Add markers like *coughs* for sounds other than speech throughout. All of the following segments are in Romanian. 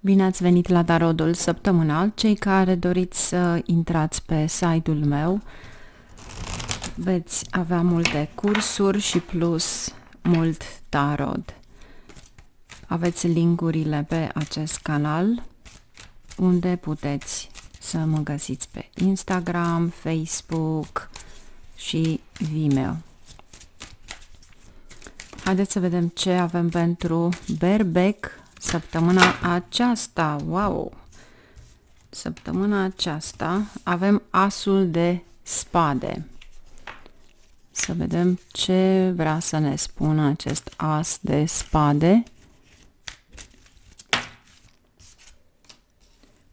Bine ați venit la Tarodul săptămânal. Cei care doriți să intrați pe site-ul meu veți avea multe cursuri și plus mult tarot. Aveți linkurile pe acest canal unde puteți să mă găsiți pe Instagram, Facebook și Vimeo. Haideți să vedem ce avem pentru berbec Săptămâna aceasta, wow! Săptămâna aceasta avem asul de spade. Să vedem ce vrea să ne spună acest as de spade.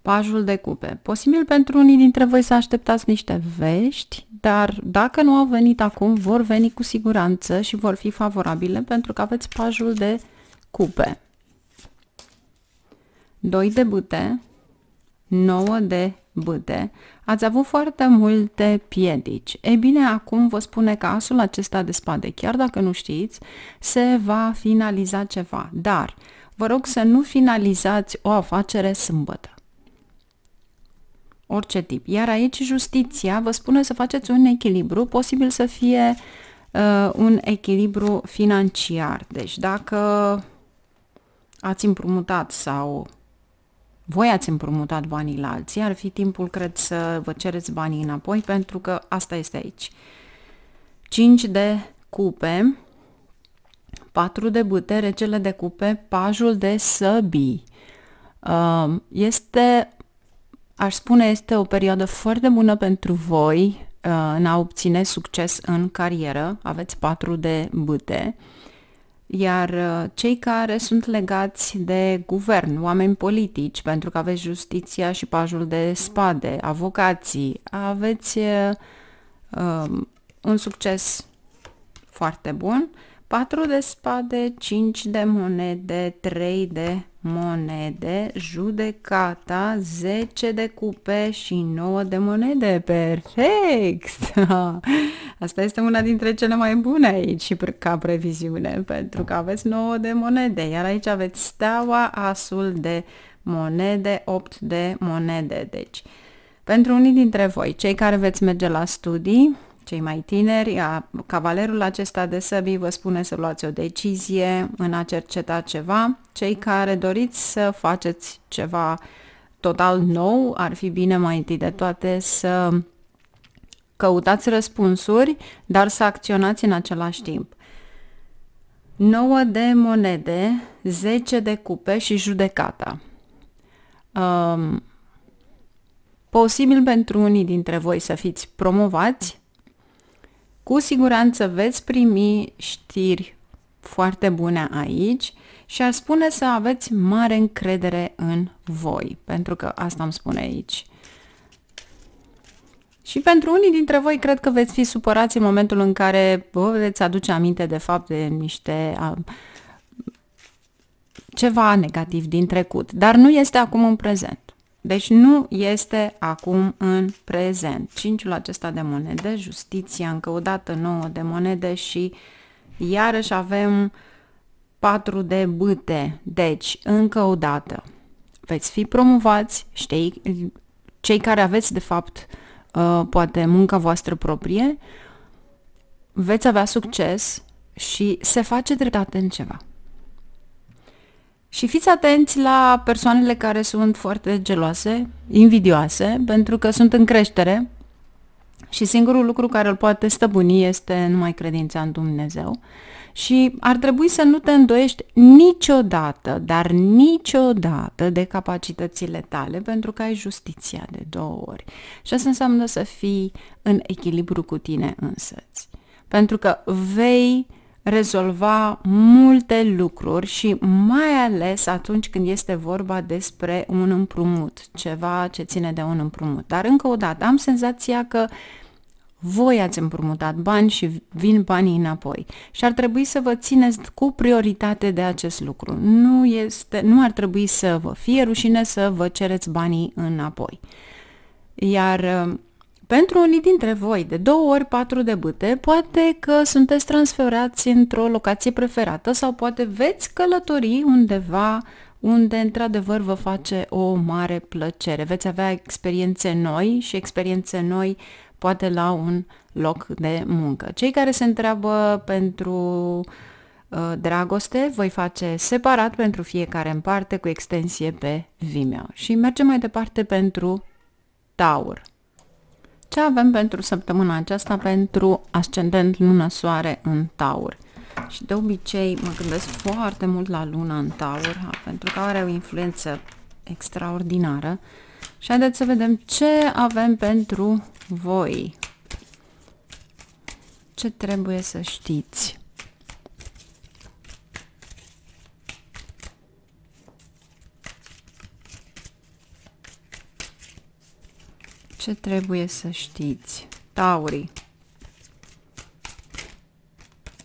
Pajul de cupe. Posibil pentru unii dintre voi să așteptați niște vești, dar dacă nu au venit acum, vor veni cu siguranță și vor fi favorabile pentru că aveți pajul de cupe. 2 de bâte, 9 de bâte, ați avut foarte multe piedici. Ei bine, acum vă spune că asul acesta de spade, chiar dacă nu știți, se va finaliza ceva, dar vă rog să nu finalizați o afacere sâmbătă. Orice tip. Iar aici justiția vă spune să faceți un echilibru, posibil să fie uh, un echilibru financiar. Deci dacă ați împrumutat sau voi ați împrumutat banii la alții, ar fi timpul, cred, să vă cereți banii înapoi, pentru că asta este aici. 5 de cupe, 4 de bâte, regele de cupe, pajul de săbii. Um, este, aș spune, este o perioadă foarte bună pentru voi uh, în a obține succes în carieră. Aveți 4 de bâte iar uh, cei care sunt legați de guvern, oameni politici, pentru că aveți justiția și pajul de spade, avocații, aveți uh, um, un succes foarte bun 4 de spade, 5 de monede, 3 de monede, judecata, 10 de cupe și 9 de monede. Perfect! *laughs* Asta este una dintre cele mai bune aici ca previziune, pentru că aveți 9 de monede, iar aici aveți steaua, asul de monede, 8 de monede. Deci, pentru unii dintre voi, cei care veți merge la studii, cei mai tineri, a, cavalerul acesta de săbii vă spune să luați o decizie, în a cerceta ceva. Cei care doriți să faceți ceva total nou, ar fi bine mai întâi de toate să căutați răspunsuri, dar să acționați în același timp. 9 de monede, 10 de cupe și judecata. Um, posibil pentru unii dintre voi să fiți promovați, cu siguranță veți primi știri foarte bune aici și ar spune să aveți mare încredere în voi, pentru că asta îmi spune aici. Și pentru unii dintre voi cred că veți fi supărați în momentul în care vă veți aduce aminte de fapt de niște a, ceva negativ din trecut, dar nu este acum în prezent. Deci nu este acum în prezent. Cinciul acesta de monede, justiția, încă o dată nouă de monede și iarăși avem patru de bâte. Deci, încă o dată, veți fi promovați, știi, cei care aveți de fapt uh, poate munca voastră proprie, veți avea succes și se face dreptate în ceva. Și fiți atenți la persoanele care sunt foarte geloase, invidioase, pentru că sunt în creștere și singurul lucru care îl poate stăbuni este numai credința în Dumnezeu. Și ar trebui să nu te îndoiești niciodată, dar niciodată de capacitățile tale, pentru că ai justiția de două ori. Și asta înseamnă să fii în echilibru cu tine însăți. Pentru că vei rezolva multe lucruri și mai ales atunci când este vorba despre un împrumut, ceva ce ține de un împrumut. Dar încă o dată am senzația că voi ați împrumutat bani și vin banii înapoi. Și ar trebui să vă țineți cu prioritate de acest lucru. Nu, este, nu ar trebui să vă fie rușine să vă cereți banii înapoi. Iar pentru unii dintre voi, de două ori patru de bâte, poate că sunteți transferați într-o locație preferată sau poate veți călători undeva unde într-adevăr vă face o mare plăcere. Veți avea experiențe noi și experiențe noi poate la un loc de muncă. Cei care se întreabă pentru uh, dragoste, voi face separat pentru fiecare în parte cu extensie pe Vimeo. Și mergem mai departe pentru Taur. Ce avem pentru săptămâna aceasta pentru ascendent Luna soare în taur? Și de obicei mă gândesc foarte mult la luna în taur, pentru că are o influență extraordinară. Și haideți să vedem ce avem pentru voi. Ce trebuie să știți? Ce trebuie să știți? Taurii.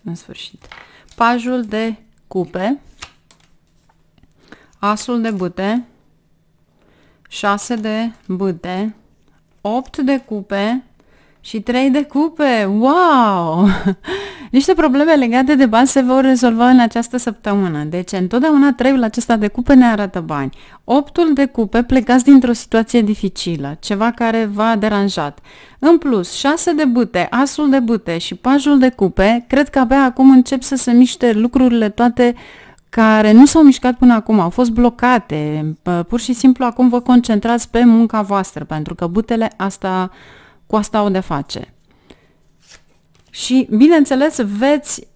În sfârșit. Pajul de cupe. Asul de bute. 6 de bute. 8 de cupe. Și 3 de cupe. Wow! *laughs* Niște probleme legate de bani se vor rezolva în această săptămână. Deci, întotdeauna trei acesta de cupe ne arată bani. Optul de cupe plecați dintr-o situație dificilă, ceva care v-a deranjat. În plus, șase de bute, asul de bute și pajul de cupe, cred că abia acum încep să se miște lucrurile toate care nu s-au mișcat până acum, au fost blocate. Pur și simplu acum vă concentrați pe munca voastră, pentru că butele asta, cu asta au de face și, bineînțeles, veți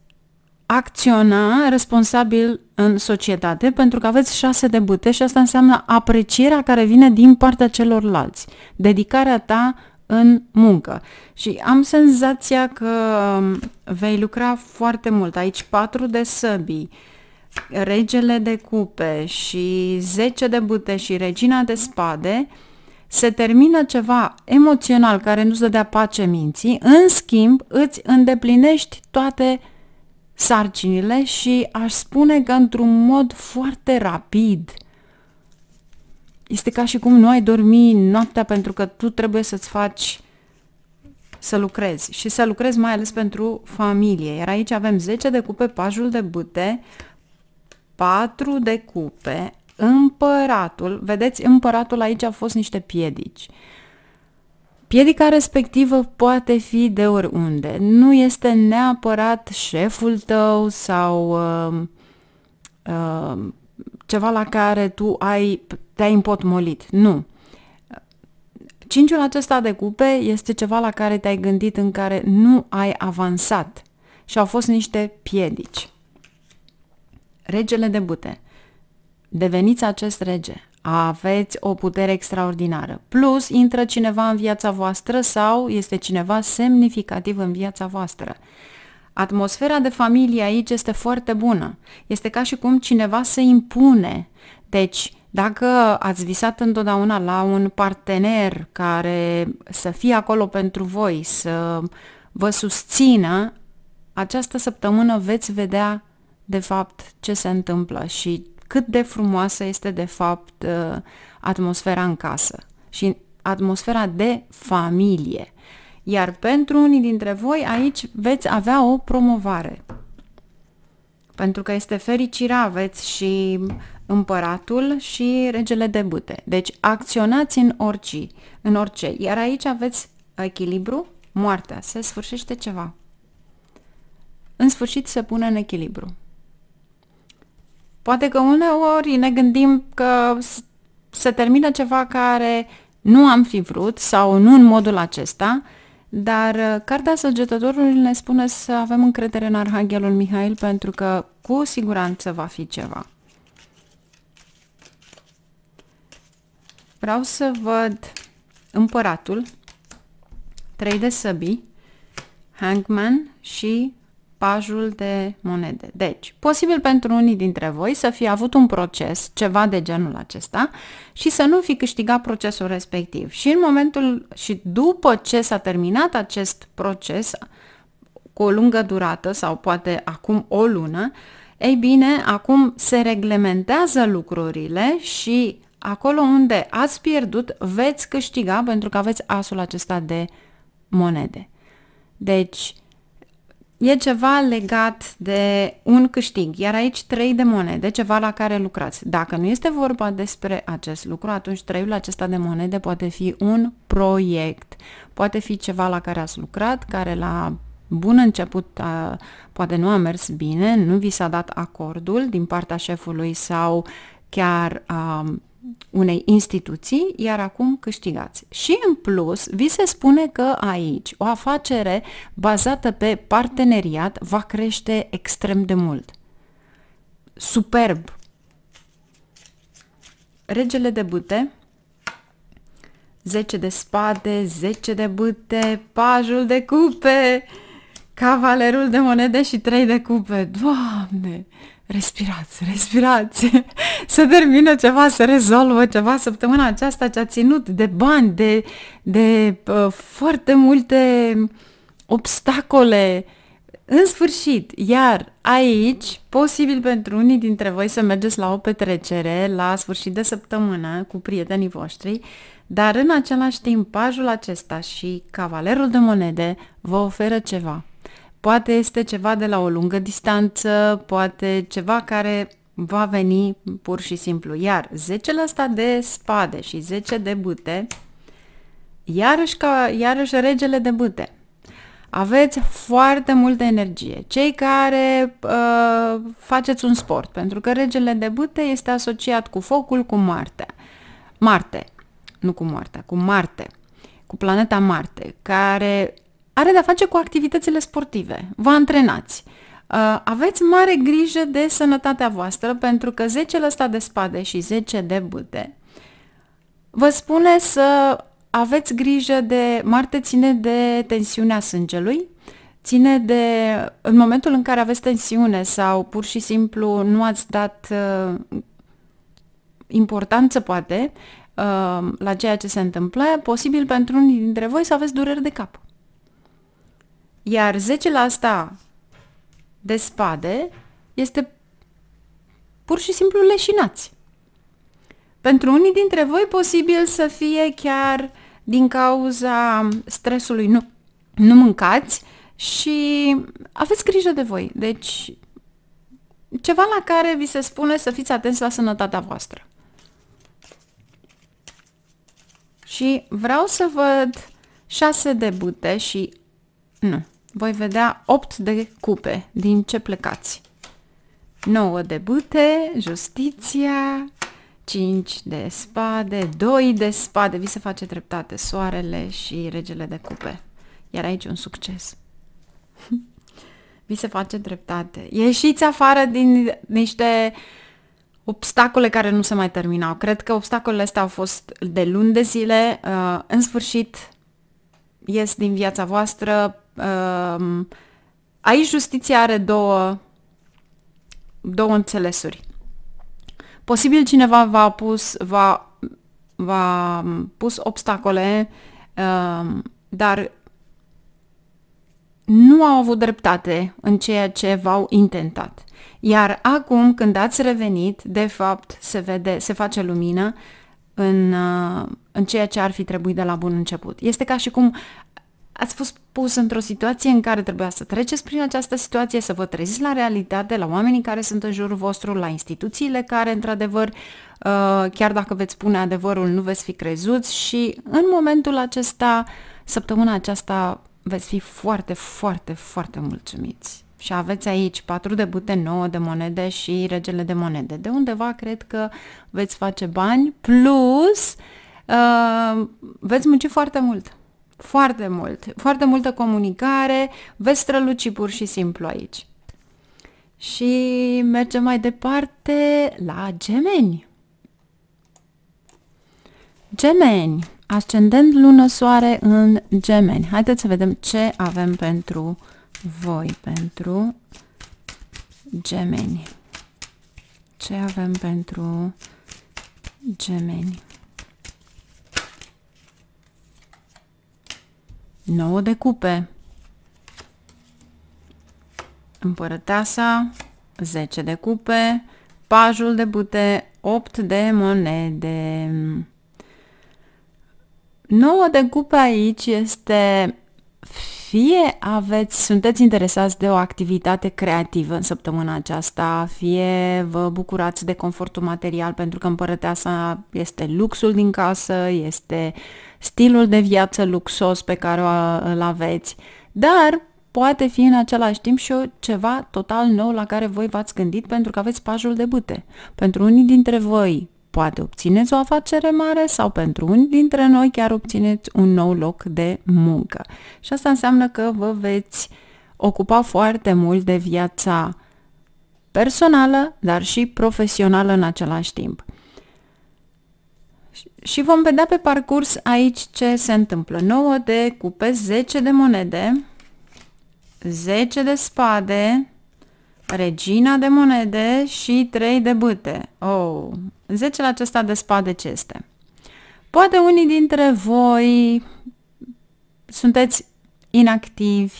acționa responsabil în societate pentru că aveți șase de bute și asta înseamnă aprecierea care vine din partea celorlalți, dedicarea ta în muncă. Și am senzația că um, vei lucra foarte mult. Aici patru de săbii, regele de cupe și zece de bute și regina de spade uh, se termină ceva emoțional care nu-ți dădea pace minții, în schimb îți îndeplinești toate sarcinile și aș spune că într-un mod foarte rapid. Este ca și cum nu ai dormi noaptea pentru că tu trebuie să-ți faci să lucrezi și să lucrezi mai ales pentru familie. Iar aici avem 10 de cupe, pajul de bute, 4 de cupe, Împăratul, vedeți, împăratul aici a fost niște piedici. Piedica respectivă poate fi de oriunde. Nu este neapărat șeful tău sau uh, uh, ceva la care tu ai, te-ai împotmolit. Nu. Cinciul acesta de cupe este ceva la care te-ai gândit în care nu ai avansat și au fost niște piedici. Regele de bute deveniți acest rege, aveți o putere extraordinară. Plus, intră cineva în viața voastră sau este cineva semnificativ în viața voastră. Atmosfera de familie aici este foarte bună. Este ca și cum cineva se impune. Deci, dacă ați visat întotdeauna la un partener care să fie acolo pentru voi, să vă susțină, această săptămână veți vedea de fapt ce se întâmplă și cât de frumoasă este de fapt uh, atmosfera în casă și atmosfera de familie. Iar pentru unii dintre voi aici veți avea o promovare. Pentru că este fericirea, aveți și împăratul și regele de bute. Deci acționați în orice, în orice. Iar aici aveți echilibru, moartea, se sfârșește ceva. În sfârșit se pune în echilibru. Poate că uneori ne gândim că se termină ceva care nu am fi vrut sau nu în modul acesta, dar uh, Cartea Săgetătorului ne spune să avem încredere în Arhanghelul Mihail pentru că cu siguranță va fi ceva. Vreau să văd împăratul, trei de săbii, hangman și tipajul de monede. Deci, posibil pentru unii dintre voi să fi avut un proces, ceva de genul acesta, și să nu fi câștigat procesul respectiv. Și în momentul și după ce s-a terminat acest proces, cu o lungă durată sau poate acum o lună, ei bine, acum se reglementează lucrurile și acolo unde ați pierdut, veți câștiga pentru că aveți asul acesta de monede. Deci, e ceva legat de un câștig, iar aici trei de monede, ceva la care lucrați. Dacă nu este vorba despre acest lucru, atunci treiul acesta de monede poate fi un proiect, poate fi ceva la care ați lucrat, care la bun început a, poate nu a mers bine, nu vi s-a dat acordul din partea șefului sau chiar a, unei instituții, iar acum câștigați. Și în plus, vi se spune că aici o afacere bazată pe parteneriat va crește extrem de mult. Superb! Regele de bute, 10 de spade, 10 de bute, pajul de cupe, cavalerul de monede și 3 de cupe. Doamne! respirați, respirați, să *laughs* termină ceva, să rezolvă ceva săptămâna aceasta ce a ținut de bani, de, de uh, foarte multe obstacole. În sfârșit, iar aici, posibil pentru unii dintre voi să mergeți la o petrecere la sfârșit de săptămână cu prietenii voștri, dar în același timp, pajul acesta și cavalerul de monede vă oferă ceva Poate este ceva de la o lungă distanță, poate ceva care va veni pur și simplu. Iar 10 ăsta de spade și 10 de bute, iarăși, ca, iarăși regele de bute. Aveți foarte multă energie. Cei care uh, faceți un sport, pentru că regele de bute este asociat cu focul, cu Marte. Marte, nu cu moartea, cu Marte, cu planeta Marte, care are de-a face cu activitățile sportive. Vă antrenați. Uh, aveți mare grijă de sănătatea voastră pentru că 10 lăsta de spade și 10 de bâte vă spune să aveți grijă de, Marte ține de tensiunea sângelui, ține de, în momentul în care aveți tensiune sau pur și simplu nu ați dat uh, importanță, poate, uh, la ceea ce se întâmplă, posibil pentru unii dintre voi să aveți dureri de cap. Iar 10 la asta de spade este pur și simplu leșinați. Pentru unii dintre voi posibil să fie chiar din cauza stresului nu, nu mâncați și aveți grijă de voi. Deci ceva la care vi se spune să fiți atenți la sănătatea voastră. Și vreau să văd șase de bute și... Nu, voi vedea 8 de cupe. Din ce plecați? 9 de bute, justiția, 5 de spade, 2 de spade. Vi se face dreptate soarele și regele de cupe. Iar aici un succes. *laughs* Vi se face dreptate. Ieșiți afară din niște obstacole care nu se mai terminau. Cred că obstacolele astea au fost de luni de zile. Uh, în sfârșit, ies din viața voastră, Ehm, aici justiția are două, două înțelesuri. Posibil cineva v-a pus, va va pus obstacole, ehm, dar nu au avut dreptate în ceea ce v-au intentat. Iar acum, când ați revenit, de fapt se vede, se face lumină în, în ceea ce ar fi trebuit de la bun început. Este ca și cum Ați fost pus într-o situație în care trebuia să treceți prin această situație, să vă treziți la realitate, la oamenii care sunt în jurul vostru, la instituțiile care, într-adevăr, uh, chiar dacă veți spune adevărul, nu veți fi crezuți și în momentul acesta, săptămâna aceasta, veți fi foarte, foarte, foarte mulțumiți. Și aveți aici patru de bute, 9 de monede și regele de monede. De undeva cred că veți face bani, plus uh, veți munci foarte mult. Foarte mult, foarte multă comunicare, veți străluci pur și simplu aici. Și mergem mai departe la gemeni. Gemeni, ascendent, lună, soare în gemeni. Haideți să vedem ce avem pentru voi, pentru gemeni. Ce avem pentru gemeni? 9 de cupe, împărăteasa, 10 de cupe, pajul de bute, 8 de monede. 9 de cupe aici este fie aveți, sunteți interesați de o activitate creativă în săptămâna aceasta, fie vă bucurați de confortul material pentru că împărăteasa este luxul din casă, este stilul de viață luxos pe care îl aveți, dar poate fi în același timp și ceva total nou la care voi v-ați gândit pentru că aveți pajul de bute. Pentru unii dintre voi, poate obțineți o afacere mare sau pentru unii dintre noi chiar obțineți un nou loc de muncă. Și asta înseamnă că vă veți ocupa foarte mult de viața personală, dar și profesională în același timp. Și vom vedea pe parcurs aici ce se întâmplă. 9 de cupe, 10 de monede, 10 de spade, regina de monede și 3 de bâte. Oh, Zecele acesta de spade ce este? Poate unii dintre voi sunteți inactivi,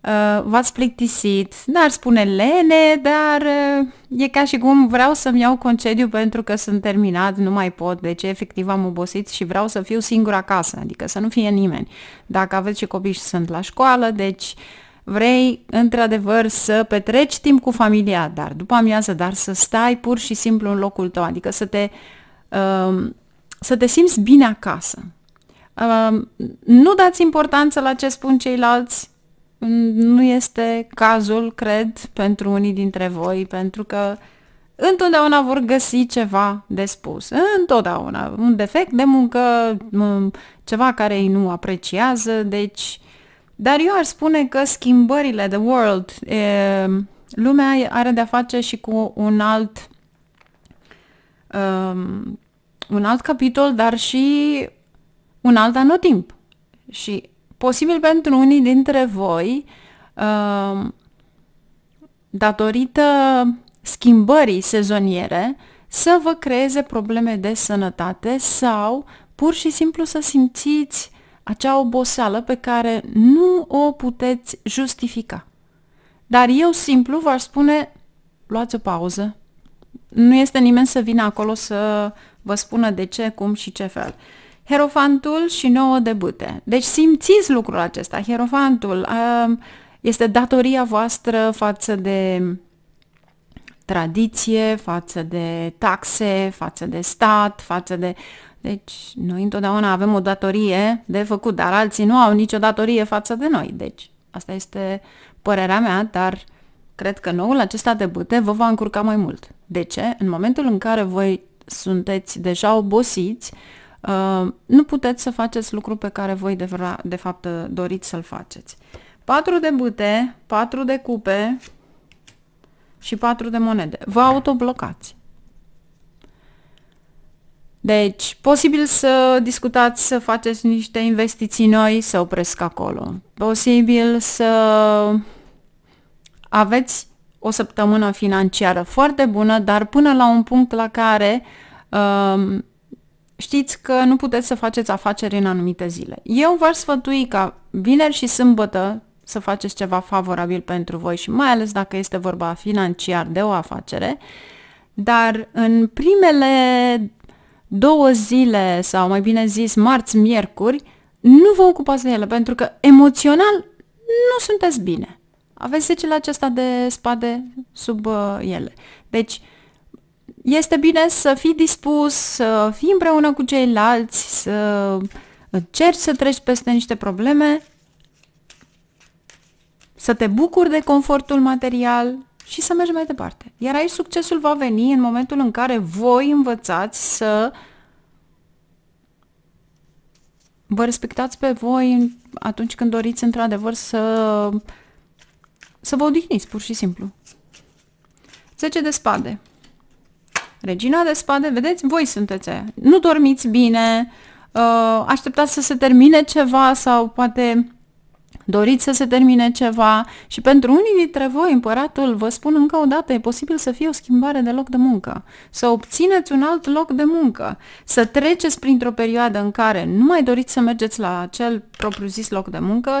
uh, v-ați plictisit, n-ar spune lene, dar uh, e ca și cum vreau să-mi iau concediu pentru că sunt terminat, nu mai pot, deci efectiv am obosit și vreau să fiu singur acasă, adică să nu fie nimeni. Dacă aveți și copii și sunt la școală, deci uh, Vrei, într-adevăr, să petreci timp cu familia, dar după amiază, dar să stai pur și simplu în locul tău, adică să te, um, să te simți bine acasă. Um, nu dați importanță la ce spun ceilalți, nu este cazul, cred, pentru unii dintre voi, pentru că întotdeauna vor găsi ceva de spus. Întotdeauna. Un defect de muncă, um, ceva care ei nu apreciază, deci dar eu ar spune că schimbările, the world, e, lumea are de-a face și cu un alt um, un alt capitol, dar și un alt anotimp. Și posibil pentru unii dintre voi, um, datorită schimbării sezoniere, să vă creeze probleme de sănătate sau pur și simplu să simțiți acea oboseală pe care nu o puteți justifica. Dar eu simplu v-aș spune, luați o pauză. Nu este nimeni să vină acolo să vă spună de ce, cum și ce fel. Herofantul și nouă de bâte. Deci simțiți lucrul acesta. Herofantul um, este datoria voastră față de tradiție, față de taxe, față de stat, față de deci noi întotdeauna avem o datorie de făcut, dar alții nu au nicio datorie față de noi. Deci asta este părerea mea, dar cred că noul acesta de bute vă va încurca mai mult. De ce? În momentul în care voi sunteți deja obosiți, uh, nu puteți să faceți lucru pe care voi de, vrea, de fapt doriți să-l faceți. 4 de bute, 4 de cupe și 4 de monede. Vă autoblocați. Deci, posibil să discutați să faceți niște investiții noi, să opresc acolo. Posibil să aveți o săptămână financiară foarte bună, dar până la un punct la care uh, știți că nu puteți să faceți afaceri în anumite zile. Eu v-aș sfătui ca vineri și sâmbătă să faceți ceva favorabil pentru voi și mai ales dacă este vorba financiar de o afacere, dar în primele două zile sau mai bine zis marți, miercuri, nu vă ocupați de ele pentru că emoțional nu sunteți bine. Aveți zecele acesta de spade sub uh, ele. Deci, este bine să fii dispus, să fii împreună cu ceilalți, să încerci să treci peste niște probleme, să te bucuri de confortul material, și să mergi mai departe. Iar aici succesul va veni în momentul în care voi învățați să vă respectați pe voi atunci când doriți într-adevăr să, să vă odihniți, pur și simplu. 10 de spade. Regina de spade, vedeți? Voi sunteți aia. Nu dormiți bine, uh, așteptați să se termine ceva sau poate doriți să se termine ceva și pentru unii dintre voi, împăratul, vă spun încă o dată, e posibil să fie o schimbare de loc de muncă, să obțineți un alt loc de muncă, să treceți printr-o perioadă în care nu mai doriți să mergeți la acel propriu-zis loc de muncă,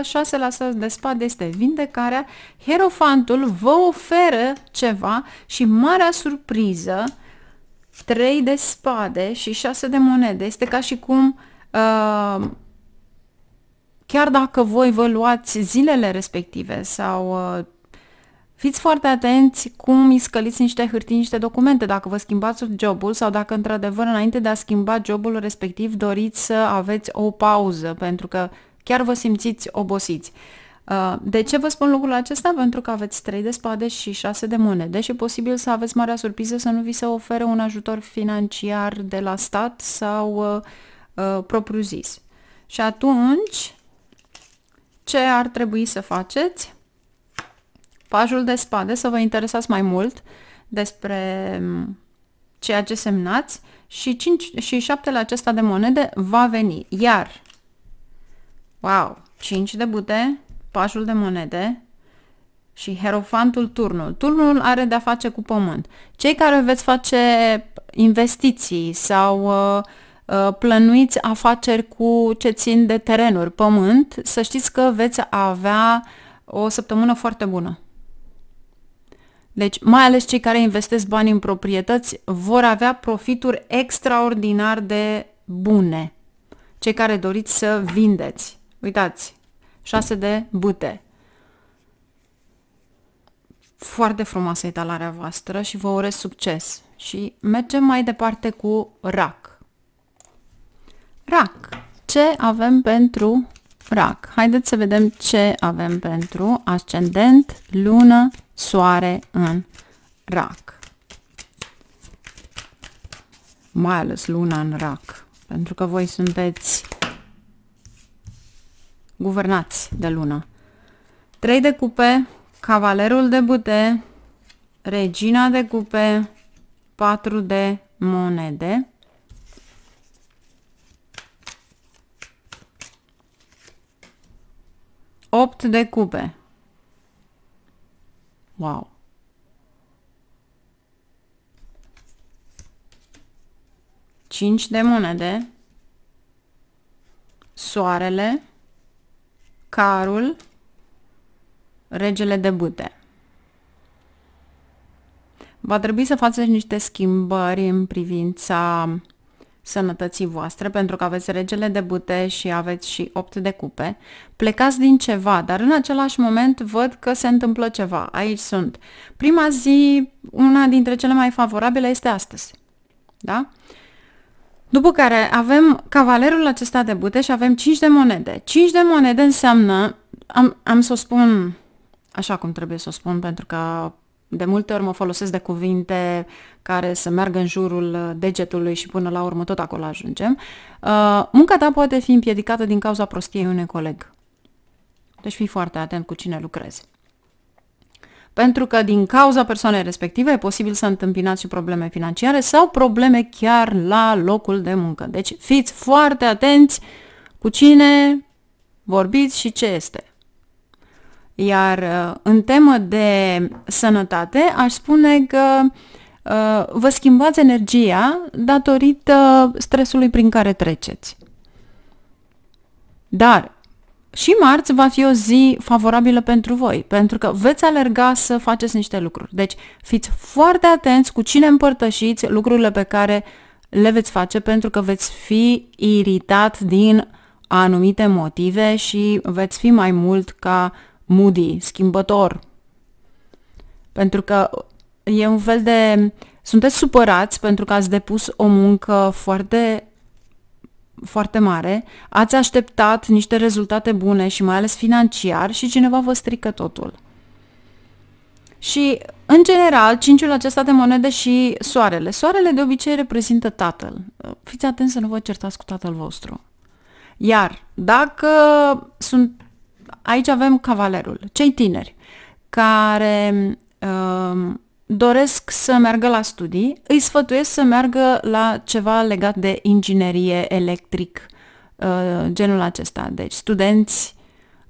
6% de spade este vindecarea, Hierofantul vă oferă ceva și marea surpriză, 3 de spade și 6 de monede, este ca și cum... Uh, Chiar dacă voi vă luați zilele respective sau uh, Fiți foarte atenți cum îi scăliți niște hârtii, niște documente, dacă vă schimbați jobul sau dacă într-adevăr înainte de a schimba jobul respectiv doriți să aveți o pauză pentru că chiar vă simțiți obosiți. Uh, de ce vă spun lucrul acesta? Pentru că aveți 3 de spade și 6 de monede și posibil să aveți marea surpriză să nu vi se ofere un ajutor financiar de la stat sau uh, uh propriu-zis. Și atunci ce ar trebui să faceți? Pajul de spade, să vă interesați mai mult despre mm, ceea ce semnați și, 5, și 7 acesta de monede va veni. Iar, wow, 5 de bute, pajul de monede și herofantul turnul. Turnul are de-a face cu pământ. Cei care veți face investiții sau uh, Uh, plănuiți afaceri cu ce țin de terenuri, pământ, să știți că veți avea o săptămână foarte bună. Deci, mai ales cei care investesc bani în proprietăți vor avea profituri extraordinar de bune. Cei care doriți să vindeți. Uitați, 6 de bute. Foarte frumoasă e talarea voastră și vă urez succes. Și mergem mai departe cu rac rac. Ce avem pentru rac? Haideți să vedem ce avem pentru ascendent, lună, soare în rac. Mai ales luna în rac, pentru că voi sunteți guvernați de lună. Trei de cupe, cavalerul de bute, regina de cupe, patru de monede, 8 de cupe. Wow! Cinci de monede, soarele, carul, regele de bute. Va trebui să faceți niște schimbări în privința sănătății voastre, pentru că aveți regele de bute și aveți și 8 de cupe. Plecați din ceva, dar în același moment văd că se întâmplă ceva. Aici sunt. Prima zi, una dintre cele mai favorabile este astăzi. Da? După care avem cavalerul acesta de bute și avem 5 de monede. 5 de monede înseamnă, am, am să o spun așa cum trebuie să o spun, pentru că de multe ori mă folosesc de cuvinte care să meargă în jurul uh, degetului și până la urmă tot acolo ajungem. Uh, munca ta poate fi împiedicată din cauza prostiei unui coleg. Deci fii foarte atent cu cine lucrezi. Pentru că din cauza persoanei respective e posibil să întâmpinați și probleme financiare sau probleme chiar la locul de muncă. Deci fiți foarte atenți cu cine vorbiți și ce este. Iar uh, în temă de sănătate, aș spune că uh, vă schimbați energia datorită stresului prin care treceți. Dar și marți va fi o zi favorabilă pentru voi, pentru că veți alerga să faceți niște lucruri. Deci fiți foarte atenți cu cine împărtășiți lucrurile pe care le veți face, pentru că veți fi iritat din anumite motive și veți fi mai mult ca uh, moody, schimbător. Pentru că e un fel de... Sunteți supărați pentru că ați depus o muncă foarte foarte mare, ați așteptat niște rezultate bune și mai ales financiar și cineva vă strică totul. Și, în general, cinciul acesta de monede și soarele. Soarele de obicei reprezintă tatăl. Fiți atenți să nu vă certați cu tatăl vostru. Iar dacă sunt Aici avem cavalerul, cei tineri care uh, doresc să meargă la studii, îi sfătuiesc să meargă la ceva legat de inginerie electric, uh, genul acesta. Deci studenți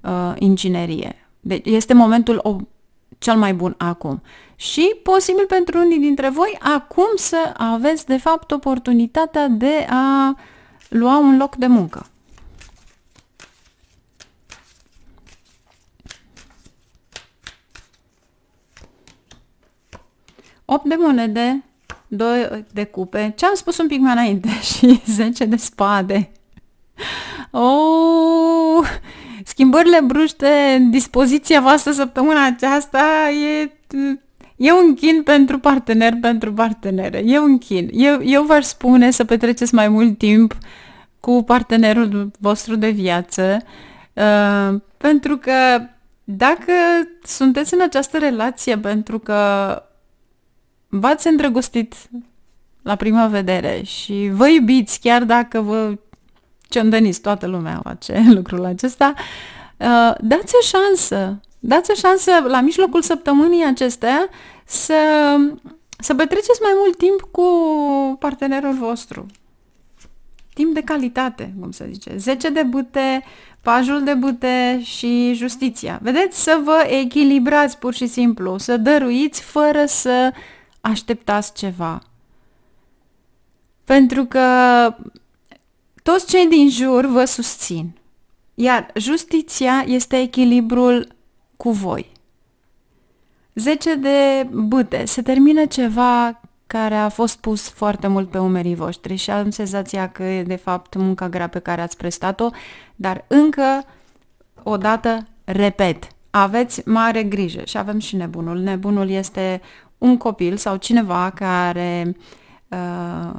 uh, inginerie. Deci este momentul o, cel mai bun acum. Și posibil pentru unii dintre voi acum să aveți de fapt oportunitatea de a lua un loc de muncă. 8 de monede, 2 de cupe, ce am spus un pic mai înainte, *laughs* și 10 de spade. Oh, schimbările bruște, dispoziția voastră săptămâna aceasta e, e un chin pentru partener, pentru partenere. E un chin. Eu, eu v-aș spune să petreceți mai mult timp cu partenerul vostru de viață, uh, pentru că dacă sunteți în această relație pentru că v-ați îndrăgostit la prima vedere și vă iubiți chiar dacă vă ciondăniți, toată lumea face *laughs* lucrul acesta, uh, dați o șansă, dați o șansă la mijlocul săptămânii acestea să, să petreceți mai mult timp cu partenerul vostru. Timp de calitate, cum se zice. 10 de bute, pajul de bute și justiția. Vedeți, să vă echilibrați pur și simplu, să dăruiți fără să uh, așteptați ceva. Pentru că toți cei din jur vă susțin. Iar justiția este echilibrul cu voi. 10 de bâte. Se termină ceva care a fost pus foarte mult pe umerii voștri și am senzația că e de fapt munca grea pe care ați prestat-o, dar încă o dată repet, aveți mare grijă și avem și nebunul. Nebunul este un copil sau cineva care uh,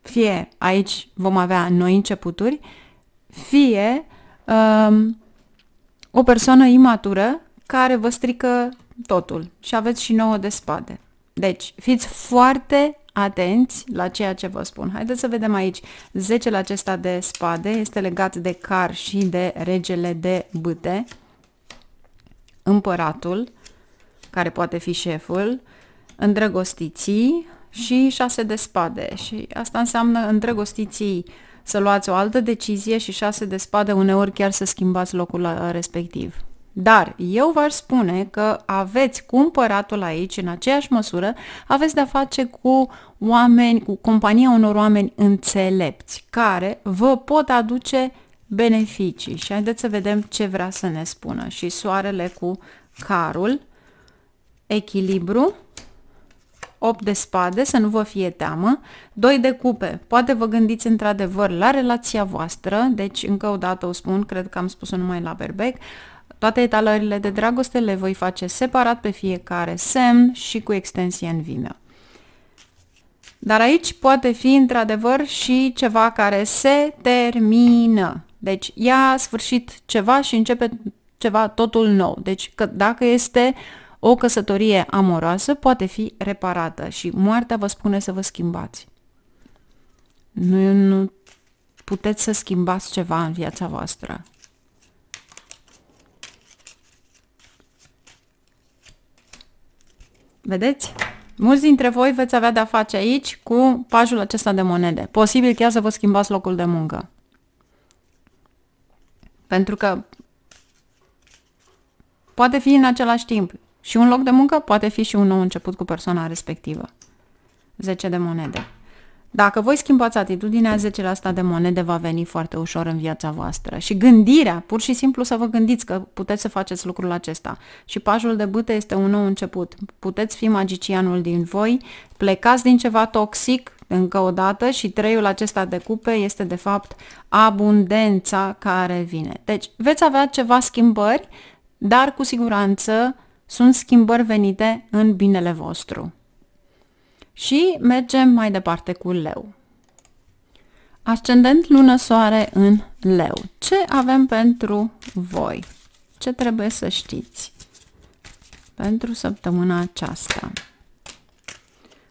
fie aici vom avea noi începuturi, fie um, o persoană imatură care vă strică totul și aveți și nouă de spade, Deci, fiți foarte atenți la ceea ce vă spun. Haideți să vedem aici. 10 la acesta de spade este legat de car și de regele de bâte, împăratul, care poate fi șeful, îndrăgostiții și șase de spade. Și asta înseamnă îndrăgostiții să luați o altă decizie și șase de spade uneori chiar să schimbați locul uh, respectiv. Dar eu v-aș spune că aveți cumpăratul aici, în aceeași măsură, aveți de-a face cu oameni, cu compania unor oameni înțelepți, care vă pot aduce beneficii. Și haideți să vedem ce vrea să ne spună. Și soarele cu carul echilibru, 8 de spade, să nu vă fie teamă, 2 de cupe, poate vă gândiți într-adevăr la relația voastră, deci încă o dată o spun, cred că am spus-o numai la berbec, toate etalările de dragoste le voi face separat pe fiecare semn și cu extensie în vină. Dar aici poate fi într-adevăr și ceva care se termină. Deci ia sfârșit ceva și începe ceva totul nou. Deci că dacă este uh, o căsătorie amoroasă poate fi reparată și moartea vă spune să vă schimbați. Nu, nu puteți să schimbați ceva în viața voastră. Vedeți? Mulți dintre voi veți avea de-a face aici cu pajul acesta de monede. Posibil chiar să vă schimbați locul de muncă. Pentru că poate fi în același timp și un loc de muncă poate fi și un nou început cu persoana respectivă. 10 de monede. Dacă voi schimbați atitudinea, 10% de monede va veni foarte ușor în viața voastră. Și gândirea, pur și simplu să vă gândiți că puteți să faceți lucrul acesta. Și pajul de bâte este un nou început. Puteți fi magicianul din voi, plecați din ceva toxic, încă o dată, și treiul acesta de cupe este de fapt abundența care vine. Deci veți avea ceva schimbări, dar cu siguranță sunt schimbări venite în binele vostru. Și mergem mai departe cu leu. Ascendent, lună, soare în leu. Ce avem pentru voi? Ce trebuie să știți pentru săptămâna aceasta?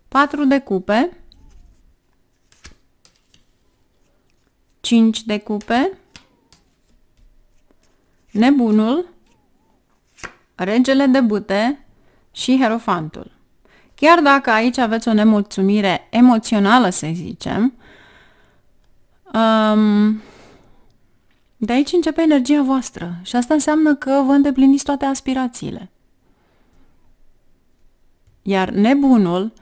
4 de cupe, 5 de cupe, nebunul, regele de bute și Herofantul. Chiar dacă aici aveți o nemulțumire emoțională, să zicem, um, de aici începe energia voastră și asta înseamnă că vă îndepliniți toate aspirațiile. Iar nebunul,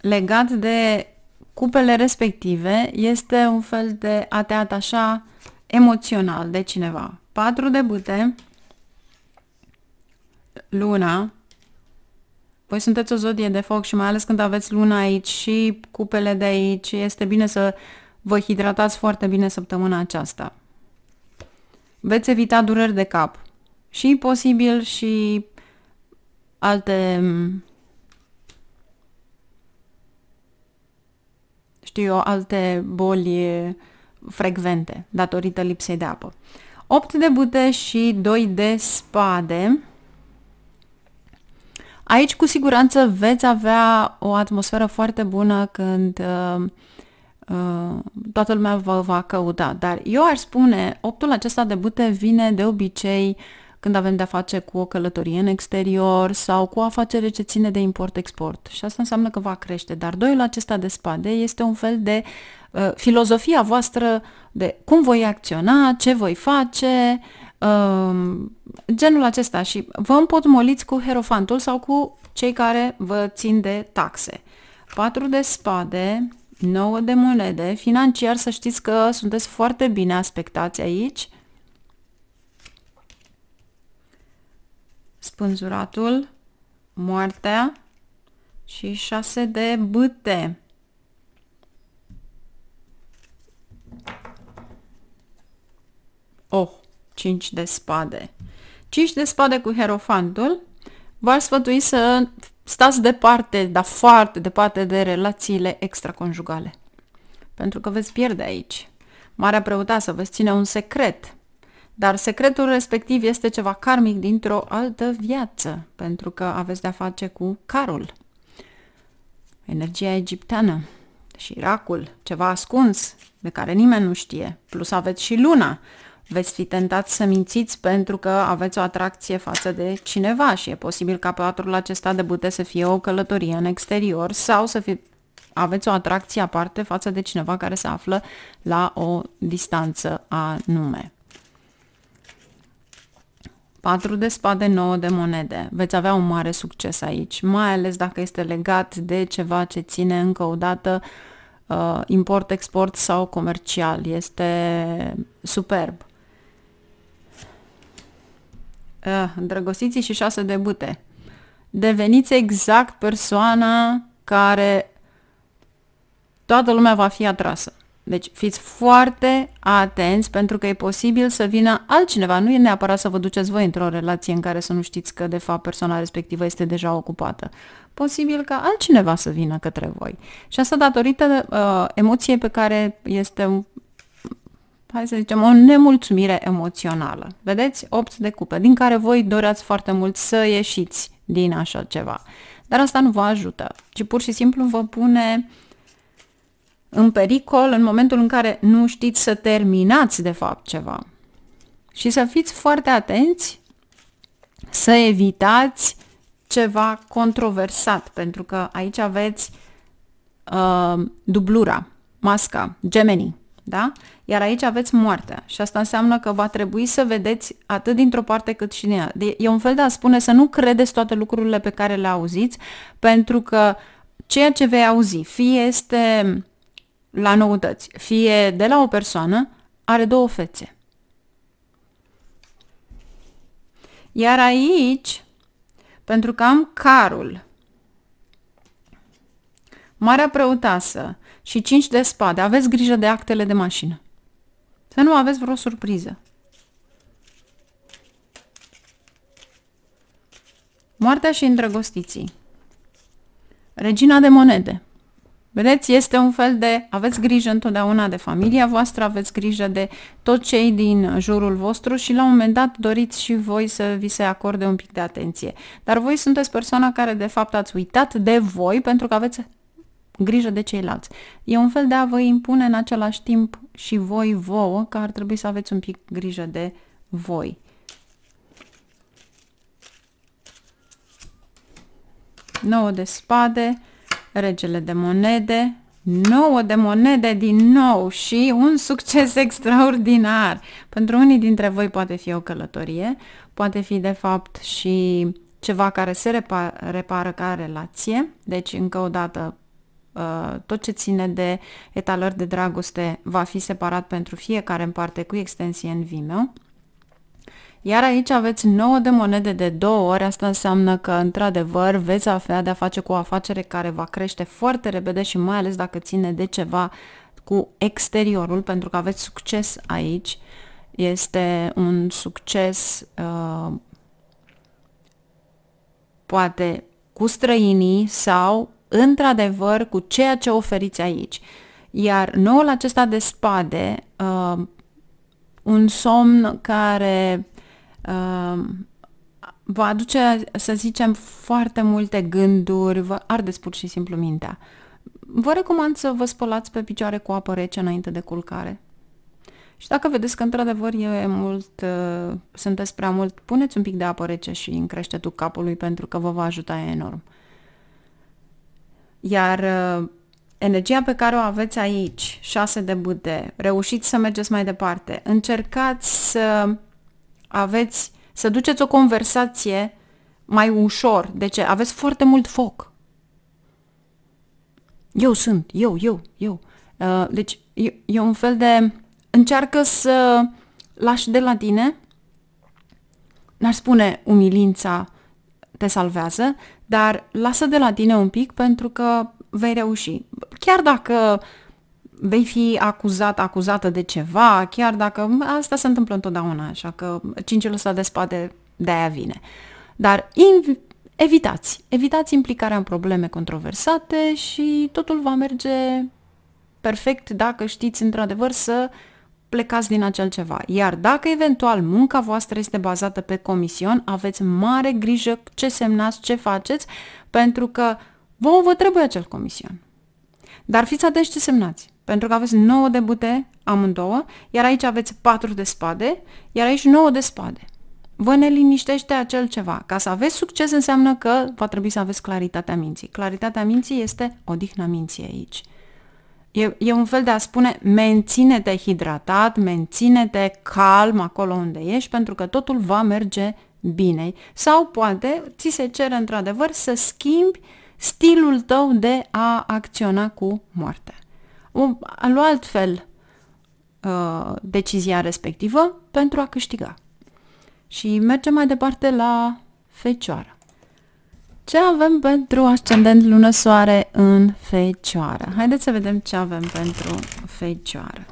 legat de cupele respective, este un fel de a te atașa emoțional de cineva. Patru de bute, luna, voi sunteți o zodie de foc și mai ales când aveți luna aici și cupele de aici, este bine să vă hidratați foarte bine săptămâna aceasta. Veți evita dureri de cap și posibil și alte mm, știu eu, alte boli frecvente datorită lipsei de apă. 8 de bute și 2 de spade. Aici cu siguranță veți avea o atmosferă foarte bună când uh, uh, toată lumea vă va căuta, dar eu aș spune, optul acesta de bute vine de obicei când avem de-a face cu o călătorie în exterior sau cu o afacere ce ține de import-export. Și asta înseamnă că va crește. Dar doiul acesta de spade este un fel de uh, filozofia voastră de cum voi acționa, ce voi face, Ehm, genul acesta și vă împotmoliți cu herofantul sau cu cei care vă țin de taxe. 4 de spade, 9 de monede, financiar să știți că sunteți foarte bine aspectați aici. Spânzuratul, moartea și 6 de bâte. Oh, 5 de spade. 5 de spade cu Herofantul. V-ar sfătui să stați departe, dar foarte departe de relațiile extraconjugale. Pentru că veți pierde aici. Marea preotasă vă ține un secret, dar secretul respectiv este ceva karmic dintr-o altă viață, pentru că aveți de-a face cu carul, energia egipteană și racul, ceva ascuns de care nimeni nu știe, plus aveți și luna, veți fi tentat să mințiți pentru că aveți o atracție față de cineva și e posibil ca patrul acesta de bute să fie o călătorie în exterior sau să fie, aveți o atracție aparte față de cineva care se află la o distanță anume. 4 de spade, 9 de monede. Veți avea un mare succes aici, mai ales dacă este legat de ceva ce ține încă o dată uh, import-export sau comercial. Este superb. Uh, îndrăgostiții și șase de bute. Deveniți exact persoana care toată lumea va fi atrasă. Deci fiți foarte atenți pentru că e posibil să vină altcineva. Nu e neapărat să vă duceți voi într-o relație în care să nu știți că de fapt persoana respectivă este deja ocupată. Posibil ca altcineva să vină către voi. Și asta datorită uh, emoției pe care este hai să zicem, o nemulțumire emoțională. Vedeți? 8 de cupe, din care voi doreați foarte mult să ieșiți din așa ceva. Dar asta nu vă ajută, ci pur și simplu vă pune în pericol în momentul în care nu știți să terminați de fapt ceva. Și să fiți foarte atenți să evitați ceva controversat, pentru că aici aveți uh, dublura, masca, gemenii. Da? Iar aici aveți moartea și asta înseamnă că va trebui să vedeți atât dintr-o parte cât și din ea. E un fel de a spune să nu credeți toate lucrurile pe care le auziți, pentru că ceea ce vei auzi, fie este la noutăți, fie de la o persoană, are două fețe. Iar aici, pentru că am carul, Marea Preutasă, și 5 de spade. Aveți grijă de actele de mașină. Să nu aveți vreo surpriză. Moartea și îndrăgostiții. Regina de monede. Vedeți, este un fel de, aveți grijă întotdeauna de familia voastră, aveți grijă de tot cei din jurul vostru și la un moment dat doriți și voi să vi se acorde un pic de atenție. Dar voi sunteți persoana care de fapt ați uitat de voi pentru că aveți grijă de ceilalți. E un fel de a vă impune în același timp și voi vouă că ar trebui să aveți un pic grijă de voi. Nouă de spade, regele de monede, nouă de monede din nou și un succes extraordinar. Pentru unii dintre voi poate fi o călătorie, poate fi de fapt și ceva care se repa repară ca relație, deci încă o dată Uh, tot ce ține de etalări de dragoste va fi separat pentru fiecare în parte cu extensie în Vimeo. Iar aici aveți 9 de monede de 2 ori, asta înseamnă că într-adevăr veți avea de-a face cu o afacere care va crește foarte repede și mai ales dacă ține de ceva cu exteriorul, pentru că aveți succes aici. Este un succes uh, poate cu străinii sau într-adevăr cu ceea ce oferiți aici. Iar noul acesta de spade, uh, un somn care uh, vă aduce, să zicem, foarte multe gânduri, vă ardeți pur și simplu mintea. Vă recomand să vă spălați pe picioare cu apă rece înainte de culcare. Și dacă vedeți că într-adevăr e mult, uh, sunteți prea mult, puneți un pic de apă rece și în creștetul capului pentru că vă va ajuta enorm. Iar uh, energia pe care o aveți aici, șase de bute, reușiți să mergeți mai departe, încercați să aveți, să duceți o conversație mai ușor. Deci aveți foarte mult foc. Eu sunt, eu, eu, eu. Uh, deci e, e un fel de... Încearcă să lași de la tine, n-ar spune umilința te salvează, dar lasă de la tine un pic pentru că vei reuși. Chiar dacă vei fi acuzat, acuzată de ceva, chiar dacă asta se întâmplă întotdeauna, așa că cincelul ăsta de spate de-aia vine. Dar evitați, evitați implicarea în probleme controversate și totul va merge perfect dacă știți într-adevăr să plecați din acel ceva. Iar dacă eventual munca voastră este bazată pe comision, aveți mare grijă ce semnați, ce faceți, pentru că vouă vă trebuie acel comision. Dar fiți atenți ce semnați, pentru că aveți 9 de bute amândouă, iar aici aveți 4 de spade, iar aici 9 de spade. Vă neliniștește acel ceva. Ca să aveți succes înseamnă că va trebui să aveți claritatea minții. Claritatea minții este odihna minții aici. E, e un fel de a spune menține-te hidratat, menține-te calm acolo unde ești pentru că totul va merge bine. Sau poate ți se cere într-adevăr să schimbi stilul tău de a acționa cu moartea. O, a lua altfel uh, decizia respectivă pentru a câștiga. Și mergem mai departe la fecioară. Ce avem pentru ascendent lună soare în fecioară? Haideți să vedem ce avem pentru fecioară.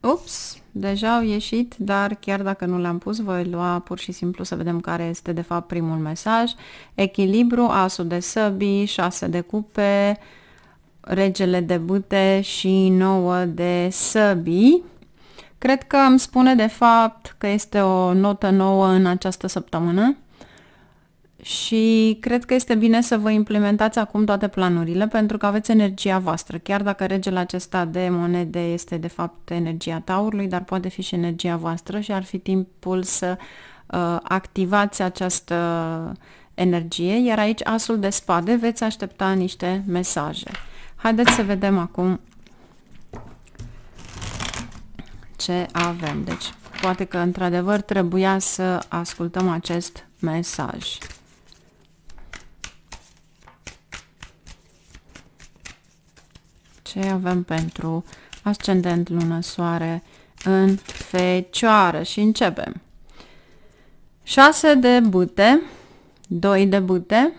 Ups, deja au ieșit, dar chiar dacă nu le-am pus, voi lua pur și simplu să vedem care este de fapt primul mesaj. Echilibru, asul de săbii, șase de cupe, regele de Bute și nouă de săbii. Cred că îmi spune de fapt că este o notă nouă în această săptămână și cred că este bine să vă implementați acum toate planurile pentru că aveți energia voastră, chiar dacă regele acesta de monede este de fapt energia taurului, dar poate fi și energia voastră și ar fi timpul să uh, activați această energie, iar aici asul de spade veți aștepta niște mesaje. Haideți să vedem acum ce avem. Deci poate că într-adevăr trebuia să ascultăm acest mesaj. Ce avem pentru ascendent, lună, soare în fecioară și începem. 6 de bute, 2 de bute,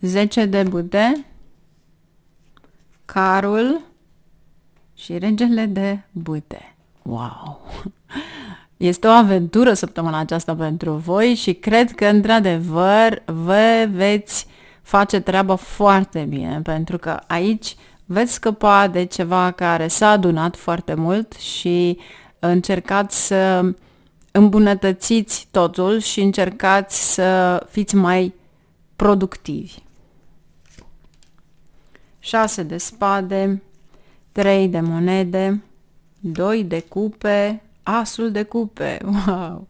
10 de bute, Carul și Regele de bute. Wow! *laughs* Este o aventură săptămâna aceasta pentru voi și cred că, într-adevăr, vă veți face treaba foarte bine, pentru că aici veți scăpa de ceva care s-a adunat foarte mult și încercați să îmbunătățiți totul și încercați să fiți mai productivi. 6 de spade, 3 de monede, 2 de cupe, asul de cupe. *laughs* Wow!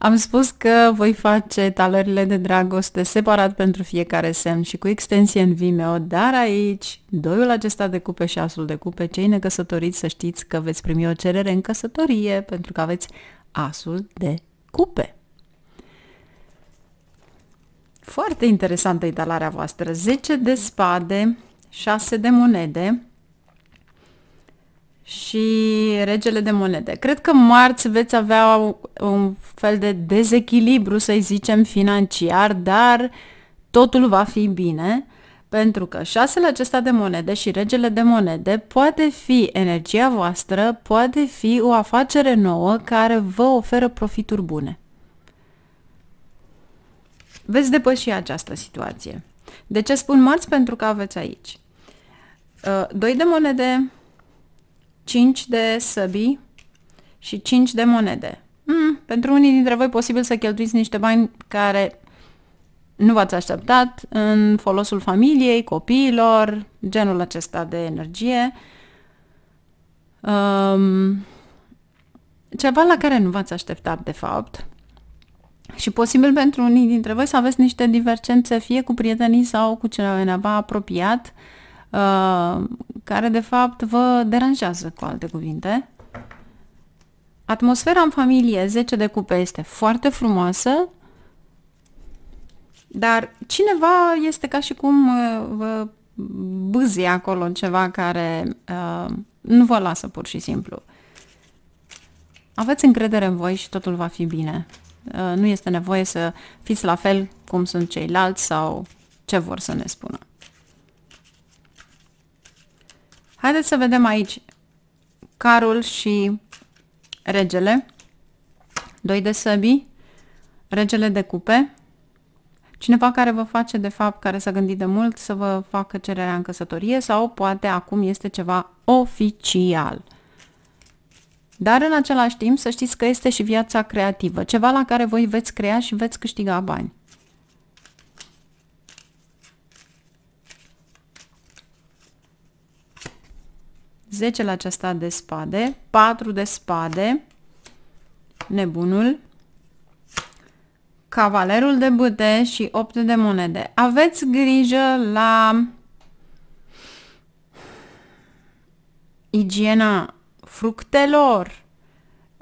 Am spus că voi face talările de dragoste separat pentru fiecare semn și cu extensie în Vimeo, dar aici, doiul acesta de cupe și asul de cupe, cei necăsătoriți să știți că veți primi o cerere în căsătorie pentru că aveți asul de cupe. Foarte interesantă e talarea voastră. 10 de spade, 6 de monede și regele de monede. Cred că marți veți avea un fel de dezechilibru, să zicem, financiar, dar totul va fi bine, pentru că șasele acesta de monede și regele de monede poate fi energia voastră, poate fi o afacere nouă care vă oferă profituri bune. Veți depăși această situație. De ce spun marți? Pentru că aveți aici 2 uh, de monede, 5 de săbi și 5 de monede. Mm, pentru unii dintre voi posibil să cheltuiți niște bani care nu v-ați așteptat în folosul familiei, copiilor, genul acesta de energie. Um, ceva la care nu v-ați așteptat, de fapt. Și posibil pentru unii dintre voi să aveți niște divergențe fie cu prietenii sau cu cineva apropiat uh, Uh, care de fapt vă deranjează, cu alte cuvinte. Atmosfera în familie, 10 de cupe, este foarte frumoasă, dar cineva este ca și cum uh, vă bâzi acolo ceva care uh, nu vă lasă pur și simplu. Aveți încredere în voi și totul va fi bine. Uh, nu este nevoie să fiți la fel cum sunt ceilalți sau ce vor să ne spună. Haideți să vedem aici carul și regele, doi de săbii, regele de cupe, cineva care vă face, de fapt, care s-a gândit de mult să vă facă cererea în căsătorie sau poate acum este ceva oficial. Dar în același timp să știți că este și viața creativă, ceva la care voi veți crea și veți câștiga bani. 10 la aceasta de spade, 4 de spade, nebunul, cavalerul de bâte și 8 de monede. Aveți grijă la igiena fructelor,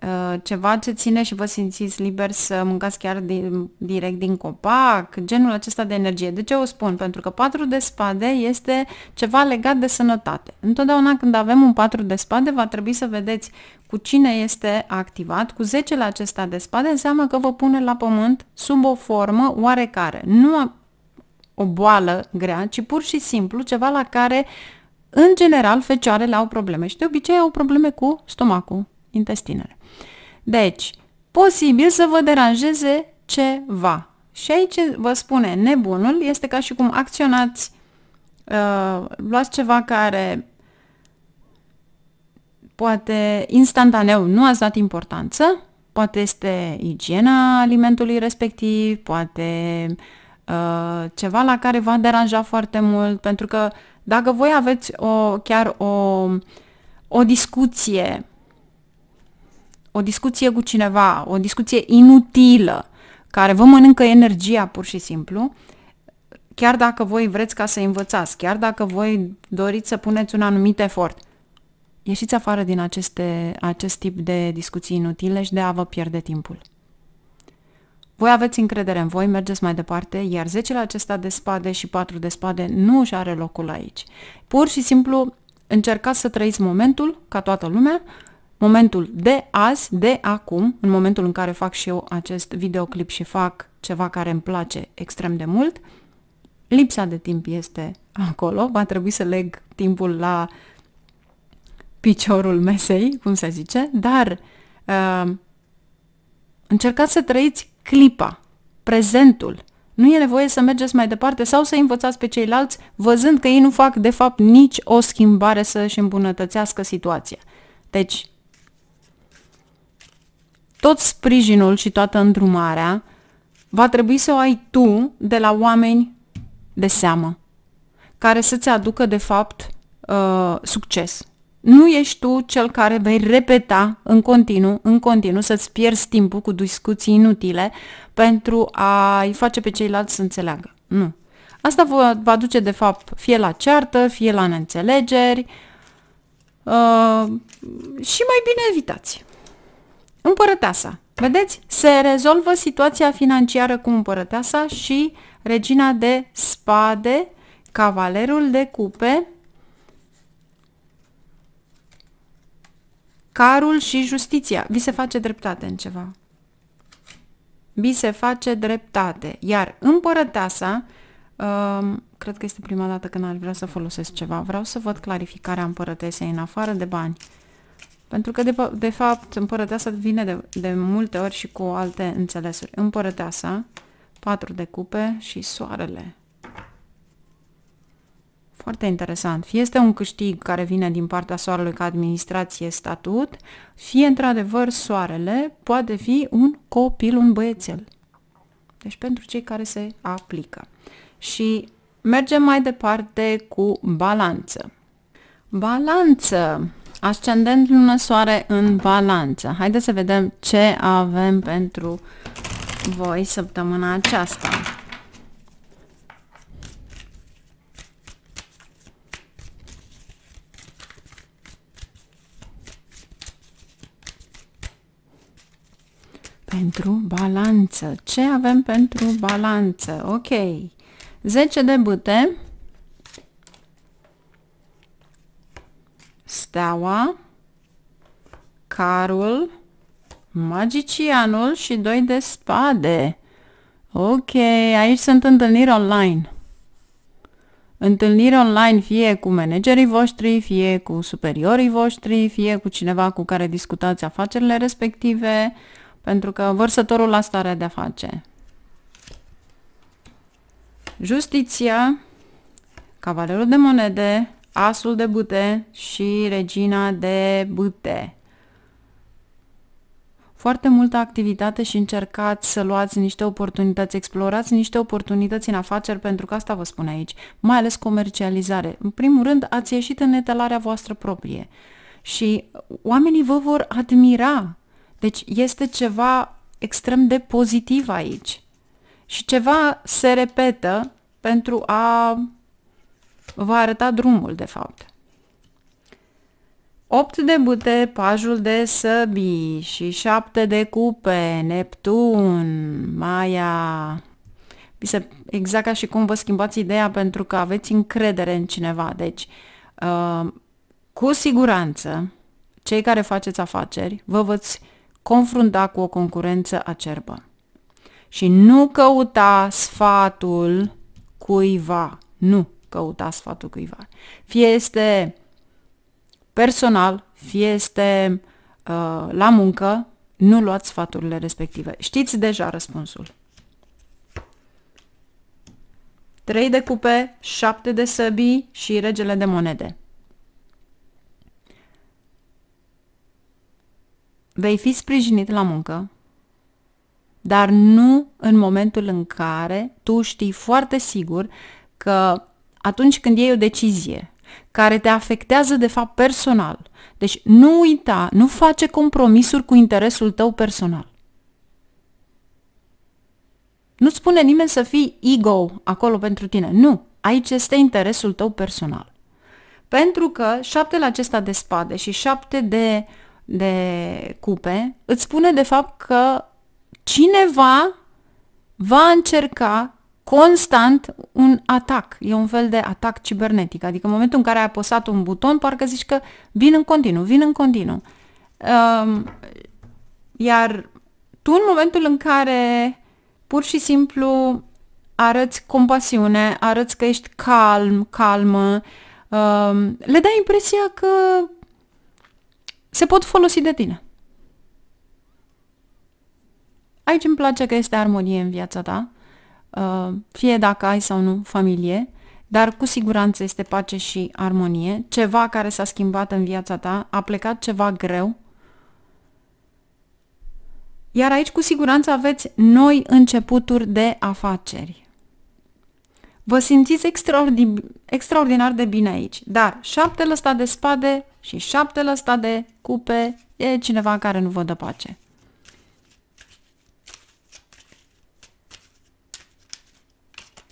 Uh, ceva ce ține și vă simțiți liber să mâncați chiar din, direct din copac, genul acesta de energie. De ce o spun? Pentru că patru de spade este ceva legat de sănătate. Întotdeauna când avem un patru de spade va trebui să vedeți cu cine este activat. Cu 10 la acesta de spade înseamnă că vă pune la pământ sub o formă oarecare. Nu o boală grea, ci pur și simplu ceva la care în general, fecioarele au probleme și de obicei au probleme cu stomacul, intestinele. Deci, posibil să vă deranjeze ceva. Și aici vă spune nebunul, este ca și cum acționați, uh, luați ceva care poate instantaneu nu ați dat importanță, poate este igiena alimentului respectiv, poate uh, ceva la care v-a deranjat foarte mult, pentru că dacă voi aveți o, chiar o, o discuție o discuție cu cineva, o discuție inutilă, care vă mănâncă energia pur și simplu, chiar dacă voi vreți ca să învățați, chiar dacă voi doriți să puneți un anumit efort, ieșiți afară din aceste, acest tip de discuții inutile și de a vă pierde timpul. Voi aveți încredere în voi, mergeți mai departe, iar 10 acesta de spade și 4 de spade nu își are locul aici. Pur și simplu încercați să trăiți momentul, ca toată lumea, momentul de azi, de acum, în momentul în care fac și eu acest videoclip și fac ceva care îmi place extrem de mult, lipsa de timp este acolo, va trebui să leg timpul la piciorul mesei, cum se zice, dar uh, încercați să trăiți clipa, prezentul. Nu e nevoie să mergeți mai departe sau să învățați pe ceilalți văzând că ei nu fac de fapt nici o schimbare să își îmbunătățească situația. Deci, tot sprijinul și toată îndrumarea va trebui să o ai tu de la oameni de seamă, care să-ți aducă, de fapt, uh, succes. Nu ești tu cel care vei repeta în continuu, în continuu, să-ți pierzi timpul cu discuții inutile pentru a-i face pe ceilalți să înțeleagă. Nu. Asta vă va duce, de fapt, fie la ceartă, fie la neînțelegeri uh, și mai bine evitați. Împărăteasa. Vedeți? Se rezolvă situația financiară cu împărăteasa și regina de spade, cavalerul de cupe, carul și justiția. Vi se face dreptate în ceva. Vi se face dreptate. Iar împărăteasa, um, cred că este prima dată când ar vrea să folosesc ceva, vreau să văd clarificarea împărătesei în afară de bani. Pentru că, de, de fapt, împărăteasa vine de, de multe ori și cu alte înțelesuri. Împărăteasa, patru de cupe și soarele. Foarte interesant. Fie este un câștig care vine din partea soarelui ca administrație statut, fie într-adevăr soarele poate fi un copil, un băiețel. Deci pentru cei care se aplică. Și mergem mai departe cu balanță. Balanță. Ascendent lună soare în balanță. Haideți să vedem ce avem pentru voi săptămâna aceasta. Pentru balanță. Ce avem pentru balanță? Ok. 10 de bâte. steaua, carul, magicianul și doi de spade. Ok, aici sunt întâlniri online. Întâlniri online fie cu managerii voștri, fie cu superiorii voștri, fie cu cineva cu care discutați afacerile respective, pentru că vărsătorul la stare de-a face. Justiția, cavalerul de monede, asul de bute și regina de bute. Foarte multă activitate și încercați să luați niște oportunități, explorați niște oportunități în afaceri, pentru că asta vă spun aici, mai ales comercializare. În primul rând, ați ieșit în etalarea voastră proprie și oamenii vă vor admira. Deci este ceva extrem de pozitiv aici. Și ceva se repetă pentru a va arăta drumul, de fapt. 8 de bute, pajul de săbi și 7 de cupe, Neptun, Maia. Bise, exact ca și cum vă schimbați ideea pentru că aveți încredere în cineva. Deci, uh, cu siguranță, cei care faceți afaceri vă veți confrunta cu o concurență acerbă. Și nu căuta sfatul cuiva. Nu căuta sfatul cuiva. Fie este personal, fie este uh, la muncă, nu luați sfaturile respective. Știți deja răspunsul. 3 de cupe, 7 de săbii și regele de monede. Vei fi sprijinit la muncă, dar nu în momentul în care tu știi foarte sigur că atunci când iei o decizie care te afectează de fapt personal. Deci nu uita, nu face compromisuri cu interesul tău personal. Nu spune nimeni să fii ego acolo pentru tine. Nu, aici este interesul tău personal. Pentru că șaptele acesta de spade și șapte de, de cupe îți spune de fapt că cineva va încerca constant un atac. E un fel de atac cibernetic. Adică în momentul în care ai apăsat un buton, parcă zici că vin în continuu, vin în continuu. Ehm, iar tu în momentul în care pur și simplu arăți compasiune, arăți că ești calm, calmă, ehm, le dai impresia că se pot folosi de tine. Aici îmi place că este armonie în viața ta, Uh, fie dacă ai sau nu familie, dar cu siguranță este pace și armonie, ceva care s-a schimbat în viața ta, a plecat ceva greu. Iar aici cu siguranță aveți noi începuturi de afaceri. Vă simțiți extraordinar, extraordinar de bine aici, dar șaptele ăsta de spade și șaptele ăsta de cupe e cineva care nu vă dă pace.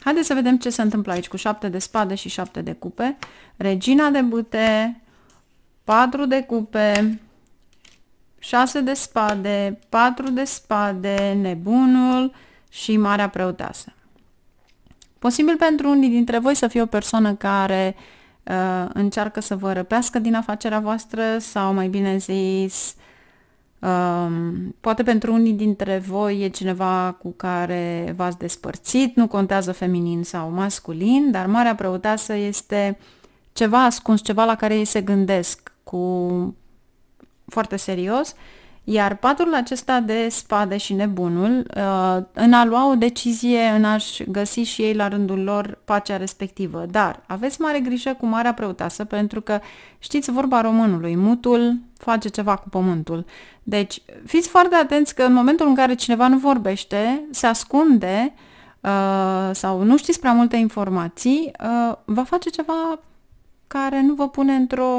Haideți să vedem ce se întâmplă aici cu 7 de spade și 7 de cupe. Regina de bute, 4 de cupe, 6 de spade, 4 de spade, nebunul și marea preoteasă. Posibil pentru unii dintre voi să fie o persoană care uh, încearcă să vă răpească din afacerea voastră sau mai bine zis uh, poate pentru unii dintre voi e cineva cu care v-ați despărțit, nu contează feminin sau masculin, dar Marea Preoteasă este ceva ascuns, ceva la care ei se gândesc cu foarte serios, iar patul acesta de spade și nebunul, uh, în a lua o decizie, în a-și găsi și ei la rândul lor pacea respectivă. Dar aveți mare grijă cu Marea Preoteasă pentru că știți vorba românului, mutul face ceva cu pământul. Deci, fiți foarte atenți că în momentul în care cineva nu vorbește, se ascunde uh, sau nu știți prea multe informații, uh, va face ceva care nu vă pune într-o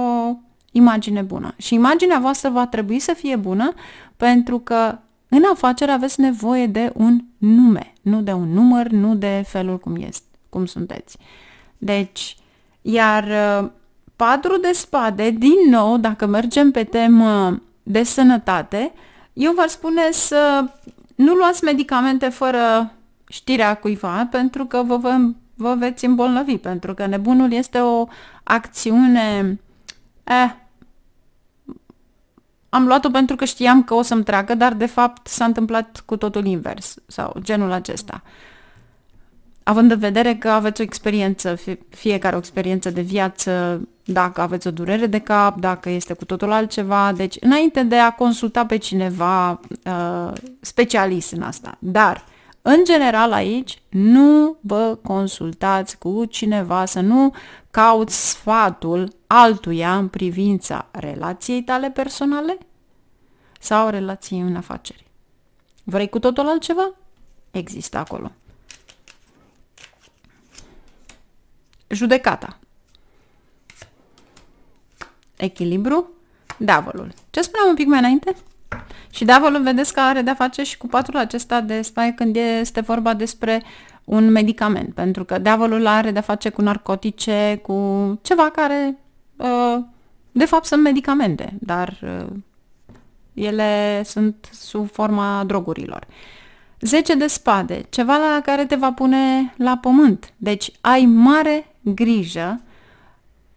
imagine bună. Și imaginea voastră va trebui să fie bună pentru că în afacere aveți nevoie de un nume, nu de un număr, nu de felul cum, este, cum sunteți. Deci, iar uh, Patru de spade, din nou, dacă mergem pe temă de sănătate, eu v-ar spune să nu luați medicamente fără știrea cuiva, pentru că vă, vă, vă veți îmbolnăvi, pentru că nebunul este o acțiune... Eh, am luat-o pentru că știam că o să-mi treacă, dar de fapt s-a întâmplat cu totul invers, sau genul acesta. Uh, având în vedere că aveți o experiență, fiecare o experiență de viață, dacă aveți o durere de cap, dacă este cu totul altceva, deci înainte de a consulta pe cineva uh, specialist în asta. Dar, în general aici, nu vă consultați cu cineva, să nu cauți sfatul altuia în privința relației tale personale sau relației în afaceri. Vrei cu totul altceva? Există acolo. judecata. Echilibru, davolul. Ce spuneam un pic mai înainte? Și davolul vedeți că are de-a face și cu patrul acesta de spai când este vorba despre un medicament, pentru că diavolul are de-a face cu narcotice, cu ceva care, uh, de fapt, sunt medicamente, dar uh, ele sunt sub forma drogurilor. 10 de spade, ceva la care te va pune la pământ. Deci ai mare grijă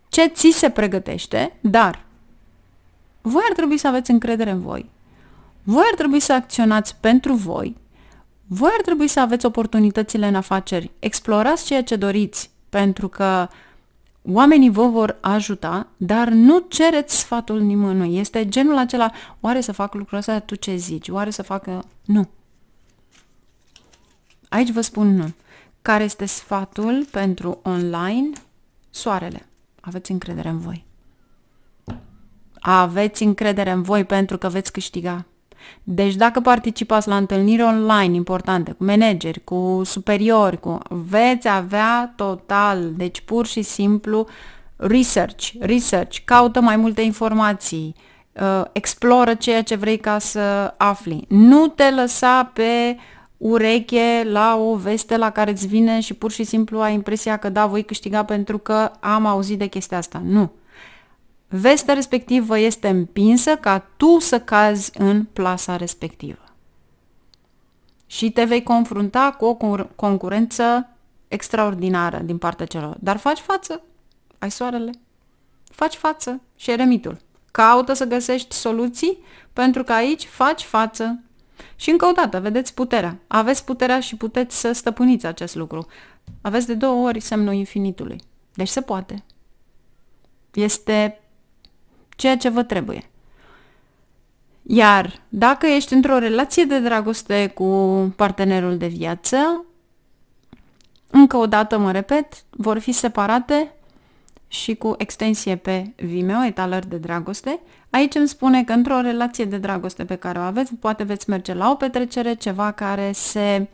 ce ți se pregătește, dar voi ar trebui să aveți încredere în voi. Voi ar trebui să acționați pentru voi. Voi ar trebui să aveți oportunitățile în afaceri. Explorați ceea ce doriți, pentru că oamenii vă vor ajuta, dar nu cereți sfatul nimănui. Este genul acela, oare să fac lucrul ăsta, tu ce zici? Oare să facă... Nu. Aici vă spun nu. Care este sfatul pentru online? Soarele. Aveți încredere în voi. Aveți încredere în voi pentru că veți câștiga. Deci dacă participați la întâlniri online importante, cu manageri, cu superiori, cu... veți avea total, deci pur și simplu research, research, caută mai multe informații, uh, exploră ceea ce vrei ca să afli. Nu te lăsa pe uh, ureche la o veste la care îți vine și pur și simplu ai impresia că da, voi câștiga pentru că am auzit de chestia asta. Nu. Vestea respectivă este împinsă ca tu să cazi în plasa respectivă. Și te vei confrunta cu o concurență extraordinară din partea celor. Dar faci față. Ai soarele. Faci față. Și eremitul. Caută să găsești soluții pentru că aici faci față și încă o dată, vedeți puterea. Aveți puterea și puteți să stăpâniți acest lucru. Aveți de două ori semnul infinitului. Deci se poate. Este ceea ce vă trebuie. Iar dacă ești într-o relație de dragoste cu partenerul de viață, încă o dată mă repet, vor fi separate și cu extensie pe Vimeo, etalări de dragoste. Aici îmi spune că într-o relație de dragoste pe care o aveți, poate veți merge la o petrecere, ceva care, se,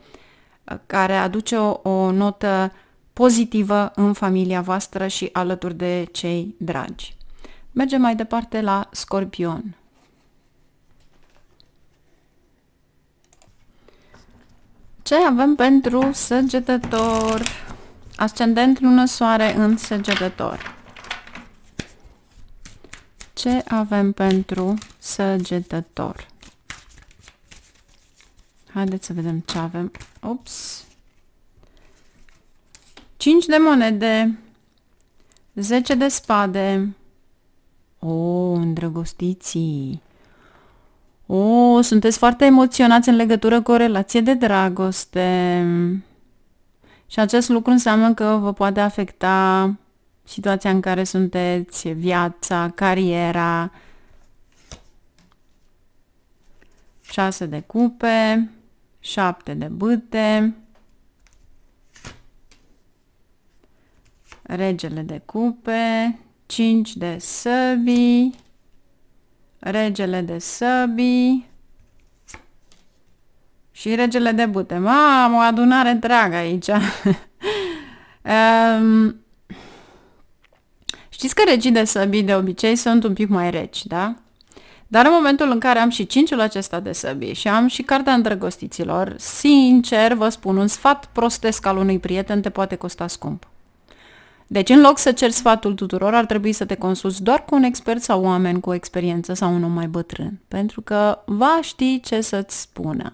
care aduce o, o notă pozitivă în familia voastră și alături de cei dragi. Mergem mai departe la Scorpion. Ce avem pentru săgetător? Ascendent, lună, soare în săgetător. Ce avem pentru săgetător? Haideți să vedem ce avem. Ups! 5 de monede, 10 de spade. O, oh, îndrăgostiții! O, oh, sunteți foarte emoționați în legătură cu o relație de dragoste. Și acest lucru înseamnă că vă poate afecta situația în care sunteți, viața, cariera. 6 de cupe, 7 de bâte, regele de cupe, 5 de săbii, regele de săbii, și regele de bute. Mamă, o adunare întreagă aici. um, *laughs* știți că regii de săbii de obicei sunt un pic mai reci, da? Dar în momentul în care am și cinciul acesta de săbii și am și cartea îndrăgostiților, sincer vă spun, un sfat prostesc al unui prieten te poate costa scump. Deci, în loc să ceri sfatul tuturor, ar trebui să te consulți doar cu un expert sau oameni cu experiență sau un om mai bătrân, pentru că va ști ce să-ți spună.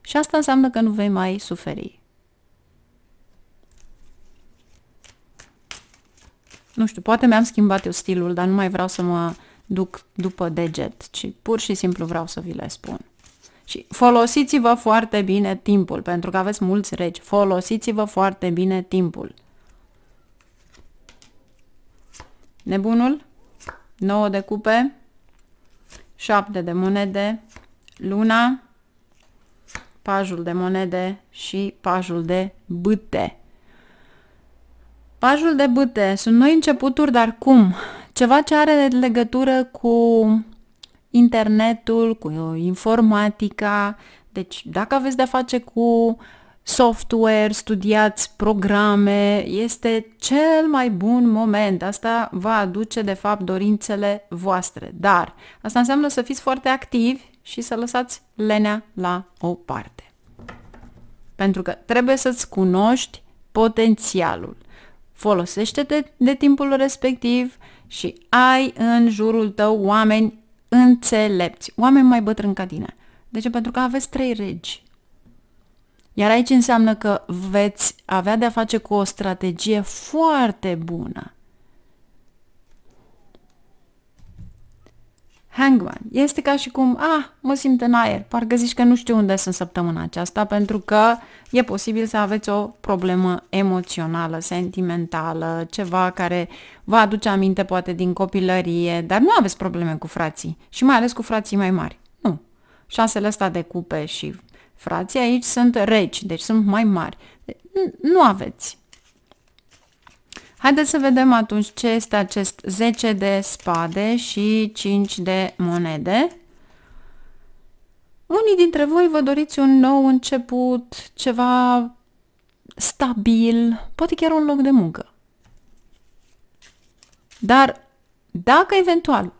Și asta înseamnă că nu vei mai suferi. Nu știu, poate mi-am schimbat eu stilul, dar nu mai vreau să mă duc după deget, ci pur și simplu vreau să vi le spun. Și folosiți-vă foarte bine timpul, pentru că aveți mulți regi. Folosiți-vă foarte bine timpul. Nebunul, 9 de cupe, 7 de monede, luna, pajul de monede și pajul de bâte. Pajul de bâte sunt noi începuturi, dar cum? Ceva ce are legătură cu internetul, cu informatica, deci dacă aveți de-a face cu software, studiați programe, este cel mai bun moment. Asta va aduce, de fapt, dorințele voastre. Dar asta înseamnă să fiți foarte activi, și să lăsați lenea la o parte. Pentru că trebuie să-ți cunoști potențialul. Folosește-te de timpul respectiv și ai în jurul tău oameni înțelepți, oameni mai bătrâni ca tine. De ce? Pentru că aveți trei regi. Iar aici înseamnă că veți avea de-a face cu o strategie foarte bună Hangman. Este ca și cum, ah, mă simt în aer, parcă zici că nu știu unde sunt săptămâna aceasta, pentru că e posibil să aveți o problemă emoțională, sentimentală, ceva care vă aduce aminte poate din copilărie, dar nu aveți probleme cu frații și mai ales cu frații mai mari. Nu. Șasele ăsta de cupe și frații aici sunt reci, deci sunt mai mari. Nu aveți Haideți să vedem atunci ce este acest 10 de spade și 5 de monede. Unii dintre voi vă doriți un nou început, ceva stabil, poate chiar un loc de muncă. Dar dacă eventual,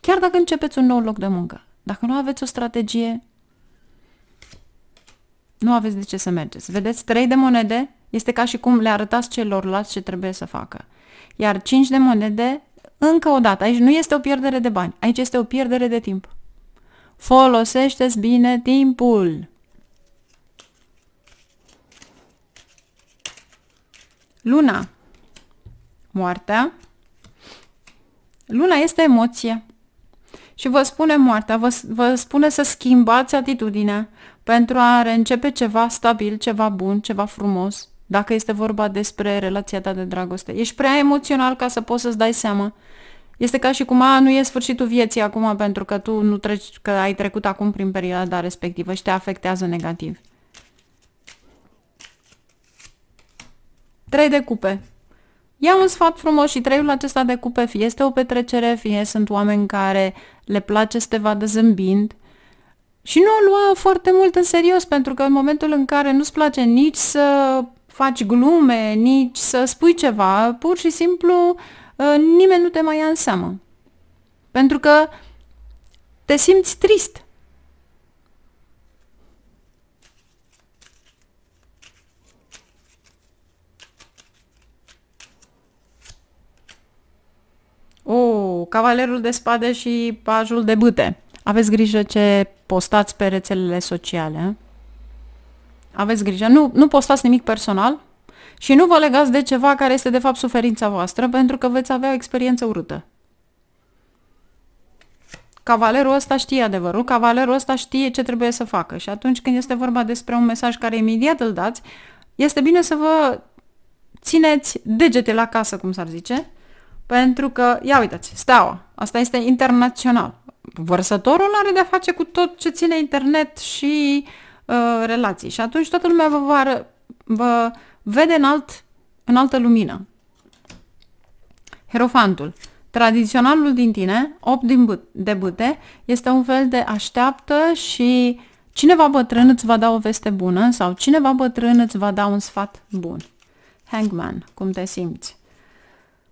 chiar dacă începeți un nou loc de muncă, dacă nu aveți o strategie, nu aveți de ce să mergeți. Vedeți? 3 de monede, este ca și cum le arătați celorlalți ce trebuie să facă. Iar 5 de monede, încă o dată, aici nu este o pierdere de bani, aici este o pierdere de timp. Folosește-ți bine timpul! Luna, moartea. Luna este emoție. Și vă spune moartea, vă, vă spune să schimbați atitudinea pentru a reîncepe ceva stabil, ceva bun, ceva frumos. Dacă este vorba despre relația ta de dragoste. Ești prea emoțional ca să poți să-ți dai seama. Este ca și cum a, nu e sfârșitul vieții acum pentru că tu nu treci, că ai trecut acum prin perioada respectivă și te afectează negativ. Trei de cupe. Ia un sfat frumos și treiul acesta de cupe, fie este o petrecere, fie sunt oameni care le place să te vadă zâmbind și nu o lua foarte mult în serios, pentru că în momentul în care nu-ți place nici să faci glume, nici să spui ceva, pur și simplu ă, nimeni nu te mai ia în seamă. Pentru că te simți trist. O, oh, cavalerul de spade și pajul de bâte. Aveți grijă ce postați pe rețelele sociale. Aveți grijă. Nu, nu postați nimic personal și nu vă legați de ceva care este de fapt suferința voastră pentru că veți avea o experiență urâtă. Cavalerul ăsta știe adevărul, cavalerul ăsta știe ce trebuie să facă și atunci când este vorba despre un mesaj care imediat îl dați, este bine să vă țineți degete la casă, cum s-ar zice, pentru că, ia uitați, steaua, asta este internațional. Vărsătorul are de-a face cu tot ce ține internet și uh, Uh, relații. Și atunci toată lumea vă, vă, vă vede în, alt, în altă lumină. Herofantul. Tradiționalul din tine, 8 din bă de bute, este un fel de așteaptă și cineva bătrân îți va da o veste bună sau cineva bătrân îți va da un sfat bun. Hangman, cum te simți?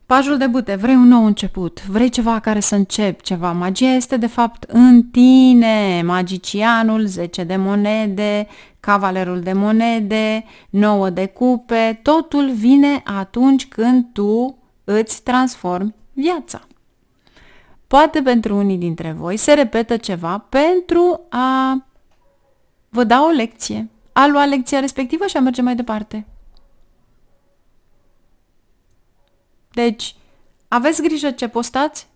Pajul de bute, vrei un nou început, vrei ceva care să încep ceva. Magia este de fapt în tine, magicianul, 10 de monede, cavalerul de monede, 9 de cupe, totul vine atunci când tu îți transformi viața. Poate pentru unii dintre voi se repetă ceva pentru a vă da o lecție, a lua lecția respectivă și a merge mai departe. Deci, aveți grijă ce postați,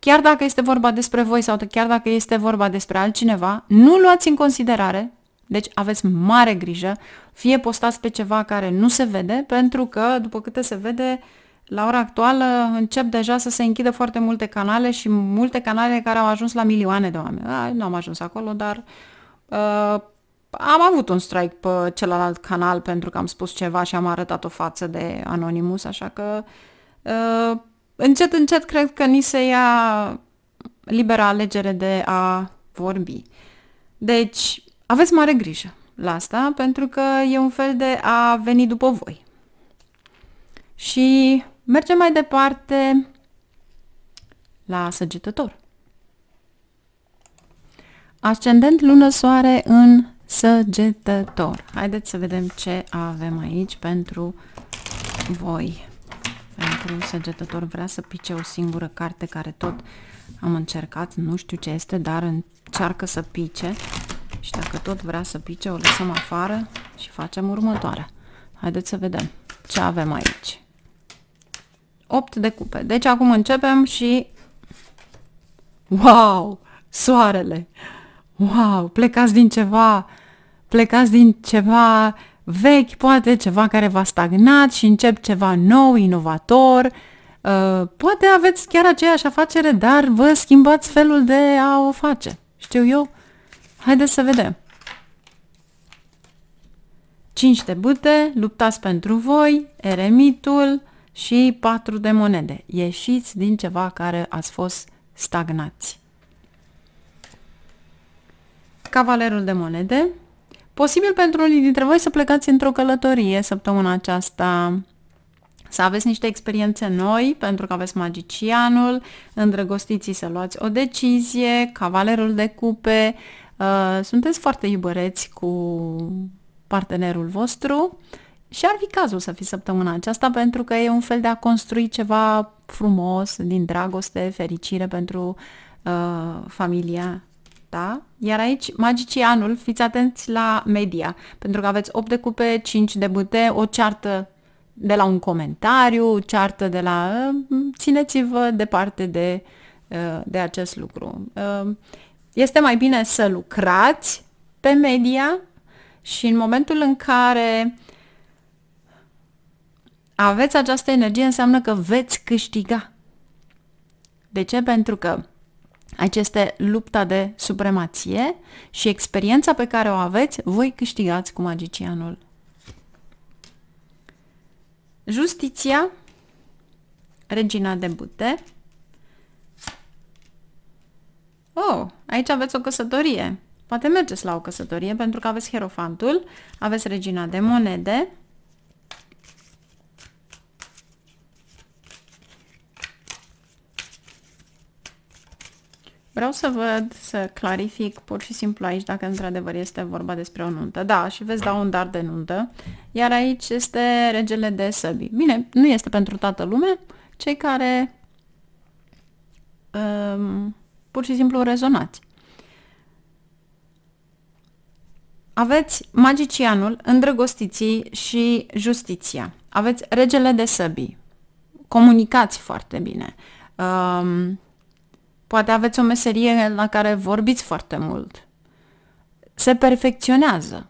chiar dacă este vorba despre voi sau chiar dacă este vorba despre altcineva, nu luați în considerare, deci aveți mare grijă, fie postați pe ceva care nu se vede, pentru că, după câte se vede, la ora actuală încep deja să se închidă foarte multe canale și multe canale care au ajuns la milioane de oameni. A, nu am ajuns acolo, dar uh, am avut un strike pe celălalt canal pentru că am spus ceva și am arătat o față de Anonymous, așa că uh, Uh, încet, încet cred că ni se ia libera alegere de a vorbi. Deci, aveți mare grijă la asta, pentru că e un fel de a veni după voi. Și mergem mai departe la săgetător. Ascendent, lună, soare în săgetător. Haideți să vedem ce avem aici pentru voi pentru Săgetător vrea să pice o singură carte care tot am încercat, nu știu ce este, dar încearcă să pice și dacă tot vrea să pice o lăsăm afară și facem următoarea. Haideți să vedem ce avem aici. 8 de cupe. Deci acum începem și... Wow! Soarele! Wow! Plecați din ceva! Plecați din ceva vechi, poate ceva care v-a stagnat și încep ceva nou, inovator. Uh, poate aveți chiar aceeași afacere, dar vă schimbați felul de a o face. Știu eu? Haideți să vedem. 5 de bute, luptați pentru voi, eremitul și 4 de monede. Ieșiți din ceva care ați fost stagnați. Cavalerul de monede, Posibil pentru unii dintre voi să plecați într-o călătorie săptămâna aceasta, să aveți niște experiențe noi, pentru că aveți magicianul, îndrăgostiții să luați o decizie, cavalerul de cupe, uh, sunteți foarte iubăreți cu partenerul vostru și ar fi cazul să fiți săptămâna aceasta pentru că e un fel de a construi ceva frumos din dragoste, fericire pentru uh, familia da, Iar aici, magicianul, fiți atenți la media, pentru că aveți 8 de cupe, 5 de bute, o ceartă de la un comentariu, o ceartă de la... Uh, țineți-vă departe de, uh, de acest lucru. Uh, este mai bine să lucrați pe media și în momentul în care aveți această energie, înseamnă că veți câștiga. De ce? Pentru că Aici este lupta de supremație și experiența pe care o aveți, voi câștigați cu magicianul. Justiția, regina de bute. Oh, aici aveți o căsătorie. Poate mergeți la o căsătorie pentru că aveți hierofantul, aveți regina de monede, Vreau să văd, să clarific pur și simplu aici dacă într-adevăr este vorba despre o nuntă. Da, și veți da un dar de nuntă, iar aici este regele de săbi. Bine, nu este pentru toată lumea, cei care um, pur și simplu rezonați. Aveți magicianul, îndrăgostiții și justiția. Aveți regele de săbi. Comunicați foarte bine. Um, Poate aveți o meserie la care vorbiți foarte mult. Se perfecționează.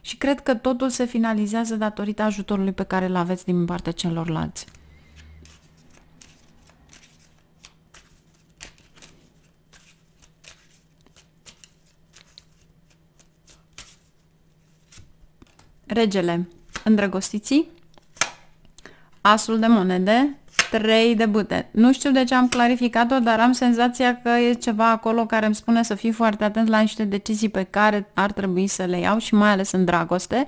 Și cred că totul se finalizează datorită ajutorului pe care îl aveți din partea celorlalți. Regele îndrăgostiții, asul de monede, 3 de bute. Nu știu de ce am clarificat-o, dar am senzația că e ceva acolo care îmi spune să fii foarte atent la niște decizii pe care ar trebui să le iau și mai ales în dragoste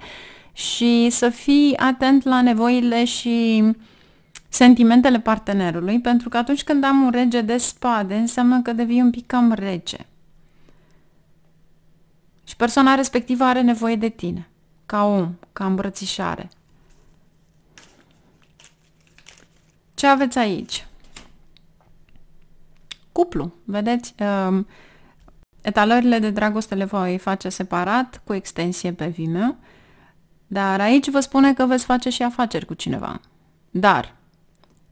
și să fii atent la nevoile și sentimentele partenerului, pentru că atunci când am un rege de spade, înseamnă că devii un pic cam rece. Și persoana respectivă are nevoie de tine, ca om, ca îmbrățișare. Ce aveți aici? Cuplu. Vedeți? Ehm, etalările de dragoste le voi face separat, cu extensie pe Vimeo. Dar aici vă spune că veți face și afaceri cu cineva. Dar,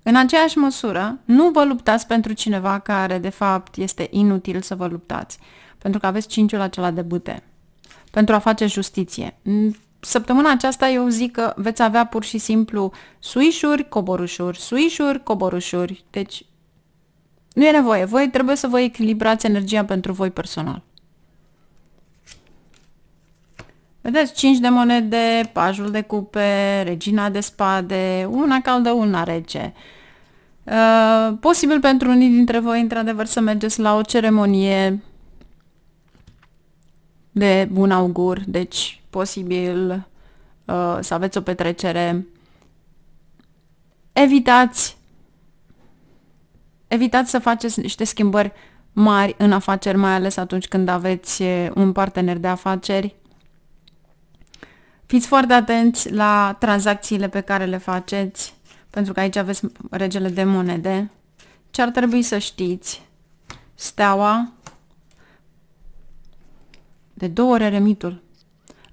în aceeași măsură, nu vă luptați pentru cineva care, de fapt, este inutil să vă luptați. Pentru că aveți cinciul acela de bute. Pentru a face justiție săptămâna aceasta eu zic că veți avea pur și simplu suișuri, coborușuri, suișuri, coborușuri. Deci nu e nevoie. Voi trebuie să vă echilibrați energia pentru voi personal. Vedeți, 5 de monede, pajul de cupe, regina de spade, una caldă, una rece. Uh, posibil pentru unii dintre voi, într-adevăr, să mergeți la o ceremonie de bun augur, deci posibil uh, să aveți o petrecere. Evitați evitați să faceți niște schimbări mari în afaceri, mai ales atunci când aveți un partener de afaceri. Fiți foarte atenți la tranzacțiile pe care le faceți, pentru că aici aveți regele de monede. Ce ar trebui să știți? Steaua de două ori remitul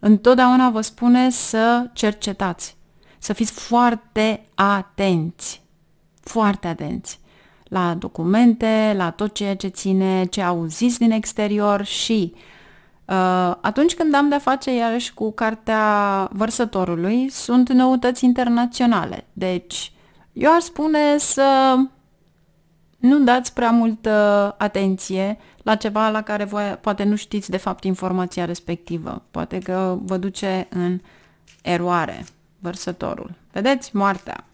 întotdeauna vă spune să cercetați, să fiți foarte atenți, foarte atenți la documente, la tot ceea ce ține, ce auziți din exterior și uh, atunci când am de-a face iarăși cu cartea vărsătorului, sunt noutăți internaționale. Deci, eu ar spune să nu dați prea multă atenție uh, la ceva la care voi poate nu știți de fapt informația respectivă. Poate că vă duce în eroare vărsătorul. Vedeți? Moartea.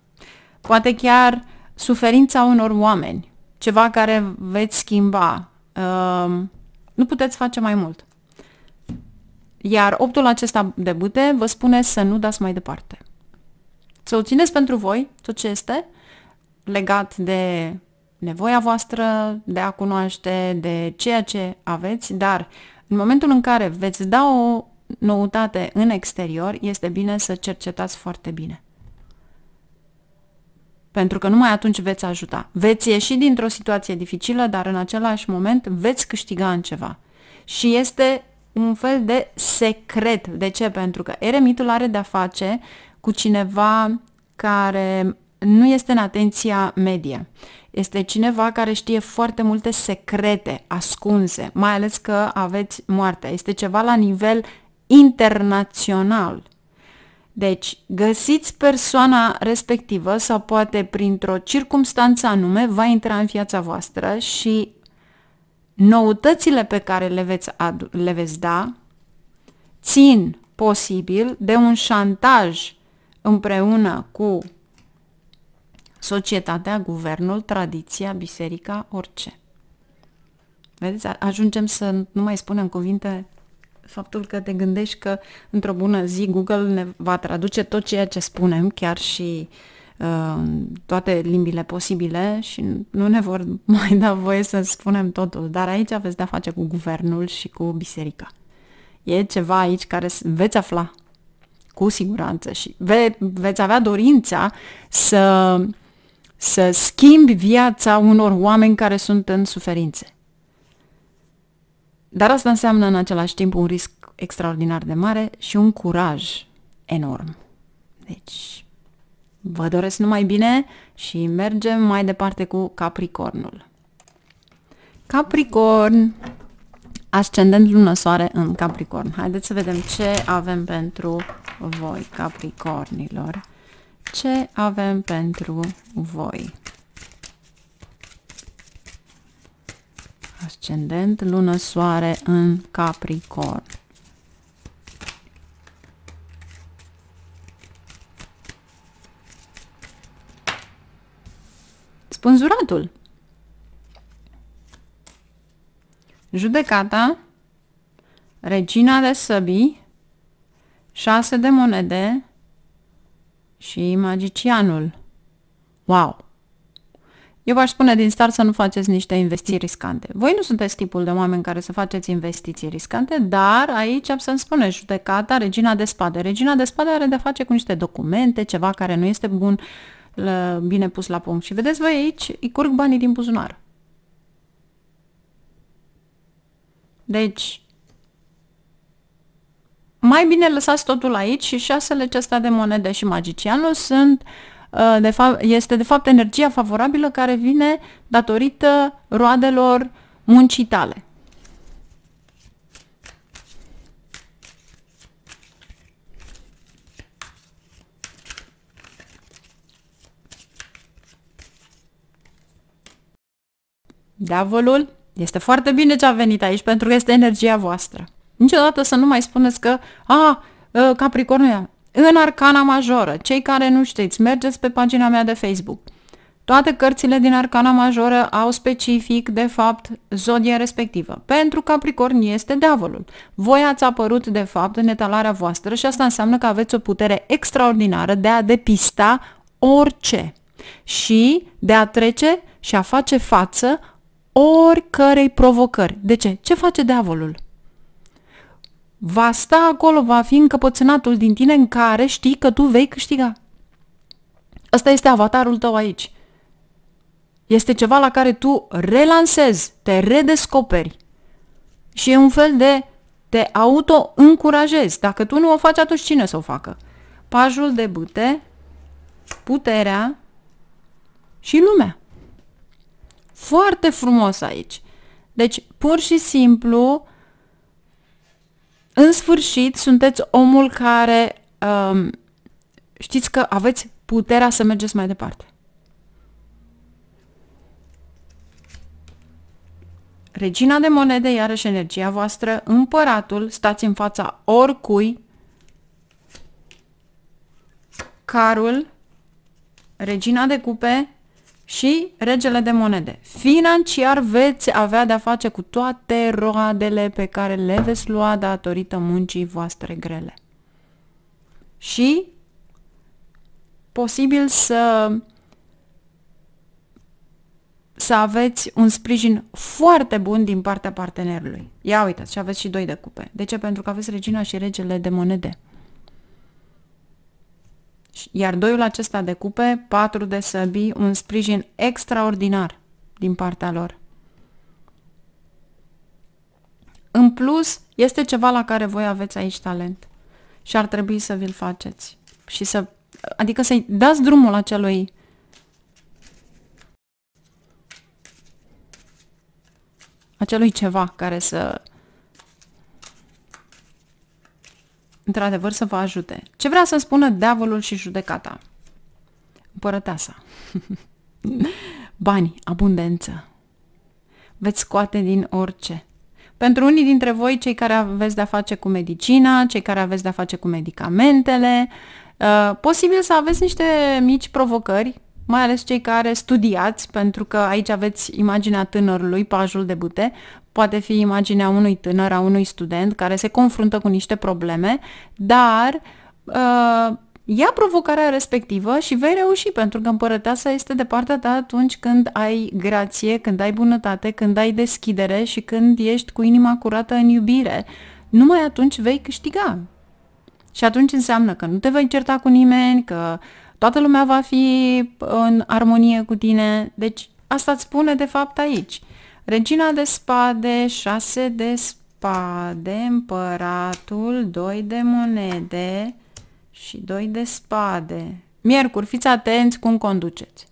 Poate chiar suferința unor oameni. Ceva care veți schimba. Uh, nu puteți face mai mult. Iar optul acesta de bute vă spune să nu dați mai departe. Să o țineți pentru voi tot ce este legat de nevoia voastră de a cunoaște, de ceea ce aveți, dar în momentul în care veți da o noutate în exterior, este bine să cercetați foarte bine. Pentru că numai atunci veți ajuta. Veți ieși dintr-o situație dificilă, dar în același moment veți câștiga în ceva. Și este un fel de secret. De ce? Pentru că eremitul are de-a face cu cineva care nu este în atenția medie. Este cineva care știe foarte multe secrete ascunse, mai ales că aveți moartea. Este ceva la nivel internațional. Deci, găsiți persoana respectivă sau poate printr-o circumstanță anume va intra în viața voastră și noutățile pe care le veți, adu- le veți da țin posibil de un șantaj împreună cu societatea, guvernul, tradiția, biserica, orice. Vedeți, ajungem să nu mai spunem cuvinte faptul că te gândești că într-o bună zi Google ne va traduce tot ceea ce spunem, chiar și uh, toate limbile posibile și nu ne vor *laughs* mai da voie să spunem totul, dar aici aveți de-a face cu guvernul și cu biserica. E ceva aici care veți afla cu siguranță și ve- veți avea dorința să să schimbi viața unor oameni care sunt în suferințe. Dar asta înseamnă în același timp un risc extraordinar de mare și un curaj enorm. Deci, vă doresc numai bine și mergem mai departe cu Capricornul. Capricorn, ascendent lună soare în Capricorn. Haideți să vedem ce avem pentru voi, Capricornilor ce avem pentru voi? Ascendent, lună, soare în Capricorn. Spânzuratul. Judecata, regina de săbii, șase de monede, și magicianul. Wow! Eu v-aș spune din start să nu faceți niște investiții riscante. Voi nu sunteți tipul de oameni care să faceți investiții riscante, dar aici am să-mi spune judecata Regina de Spade. Regina de Spade are de face cu niște documente, ceva care nu este bun, bine pus la punct. Și vedeți voi aici, îi curg banii din buzunar. Deci, mai bine lăsați totul aici și șasele acesta de monede și magicianul sunt, uh, de fapt, este de fapt energia favorabilă care vine datorită roadelor muncii tale. Diavolul este foarte bine ce a venit aici pentru că este energia voastră. Niciodată să nu mai spuneți că, a, ă, Capricornul, în Arcana Majoră, cei care nu știți, mergeți pe pagina mea de Facebook. Toate cărțile din Arcana Majoră au specific, de fapt, zodia respectivă. Pentru Capricorn este diavolul. Voi ați apărut, de fapt, în etalarea voastră și asta înseamnă că aveți o putere extraordinară de a depista orice și de a trece și a face față oricărei provocări. De ce? Ce face diavolul? va sta acolo, va fi încăpățânatul din tine în care știi că tu vei câștiga. Ăsta este avatarul tău aici. Este ceva la care tu relansezi, te redescoperi și e un fel de te auto-încurajezi. Dacă tu nu o faci, atunci cine să o facă? Pajul de bute, puterea și lumea. Foarte frumos aici. Deci, pur și simplu, în sfârșit, sunteți omul care um, știți că aveți puterea să mergeți mai departe. Regina de monede, iarăși energia voastră, împăratul, stați în fața oricui, carul, regina de cupe, și regele de monede. Financiar veți avea de-a face cu toate roadele pe care le veți lua datorită muncii voastre grele. Și posibil să să aveți un sprijin foarte bun din partea partenerului. Ia uitați, și aveți și doi de cupe. De ce? Pentru că aveți regina și regele de monede. Iar doiul acesta de cupe, patru de săbi, un sprijin extraordinar din partea lor. În plus, este ceva la care voi aveți aici talent și ar trebui să vi-l faceți și să, adică să-i dați drumul acelui acelui ceva care să într-adevăr să vă ajute. Ce vrea să spună deavolul și judecata? Împărăteasa. *laughs* Bani, abundență. Veți scoate din orice. Pentru unii dintre voi, cei care aveți de-a face cu medicina, cei care aveți de-a face cu medicamentele, uh, posibil să aveți niște mici provocări mai ales cei care studiați, pentru că aici aveți imaginea tânărului, pajul de bute, poate fi imaginea unui tânăr, a unui student care se confruntă cu niște probleme, dar uh, ia provocarea respectivă și vei reuși, pentru că împărăteasa este de partea ta atunci când ai grație, când ai bunătate, când ai deschidere și când ești cu inima curată în iubire. Numai atunci vei câștiga. Și atunci înseamnă că nu te vei certa cu nimeni, că toată lumea va fi în armonie cu tine. Deci asta îți spune de fapt aici. Regina de spade, șase de spade, împăratul, doi de monede și doi de spade. Miercuri, fiți atenți cum conduceți.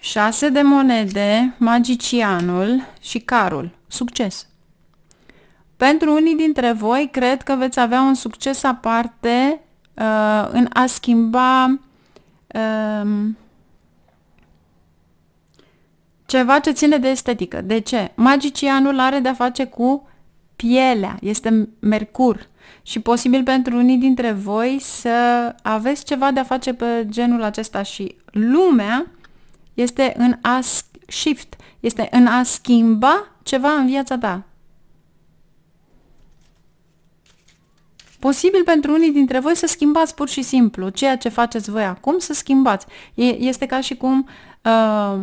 6 de monede, magicianul și carul. Succes! Pentru unii dintre voi, cred că veți avea un succes aparte uh, în a schimba uh, ceva ce ține de estetică. De ce? Magicianul are de-a face cu pielea, este mercur și posibil pentru unii dintre voi să aveți ceva de-a face pe genul acesta și lumea este în a shift, este în a schimba ceva în viața ta. Posibil pentru unii dintre voi să schimbați pur și simplu ceea ce faceți voi acum, să schimbați. este ca și cum uh,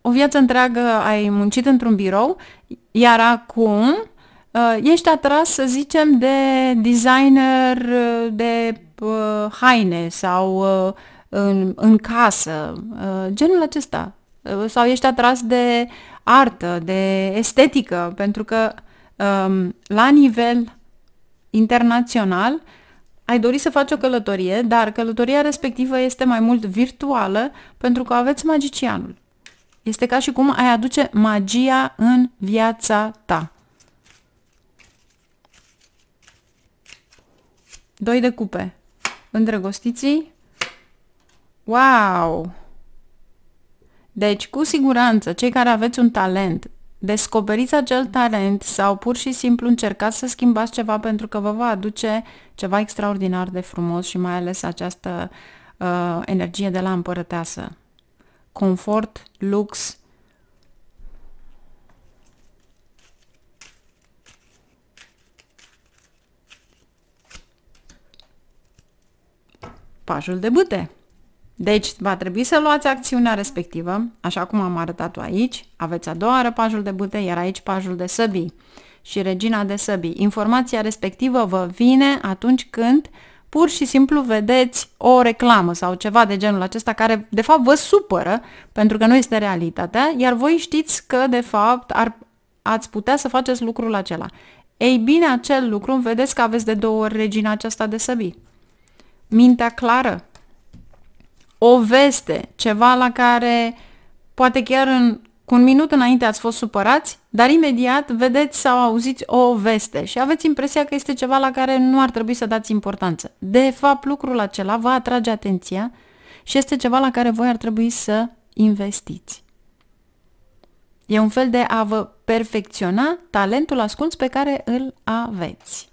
o viață întreagă ai muncit într-un birou, iar acum uh, ești atras, să zicem, de designer uh, de uh, haine sau uh, în, în casă, uh, genul acesta. Uh, sau ești atras de artă, de estetică, pentru că um, la nivel internațional, ai dori să faci o călătorie, dar călătoria respectivă este mai mult virtuală pentru că aveți magicianul. Este ca și cum ai aduce magia în viața ta. Doi de cupe. Îndrăgostiții. Wow! Deci, cu siguranță, cei care aveți un talent Descoperiți acel talent sau pur și simplu încercați să schimbați ceva pentru că vă va aduce ceva extraordinar de frumos și mai ales această uh, energie de la împărăteasă. Confort, lux, pașul de bute. Deci va trebui să luați acțiunea respectivă, așa cum am arătat-o aici. Aveți a doua oară pajul de bute, iar aici pajul de săbii și regina de săbii. Informația respectivă vă vine atunci când pur și simplu vedeți o reclamă sau ceva de genul acesta care de fapt vă supără pentru că nu este realitatea, iar voi știți că de fapt ar, ați putea să faceți lucrul acela. Ei bine, acel lucru vedeți că aveți de două ori regina aceasta de săbii. Mintea clară, o veste, ceva la care poate chiar în, cu un minut înainte ați fost supărați, dar imediat vedeți sau auziți o veste și aveți impresia că este ceva la care nu ar trebui să dați importanță. De fapt, lucrul acela vă atrage atenția și este ceva la care voi ar trebui să investiți. E un fel de a vă perfecționa talentul ascuns pe care îl aveți.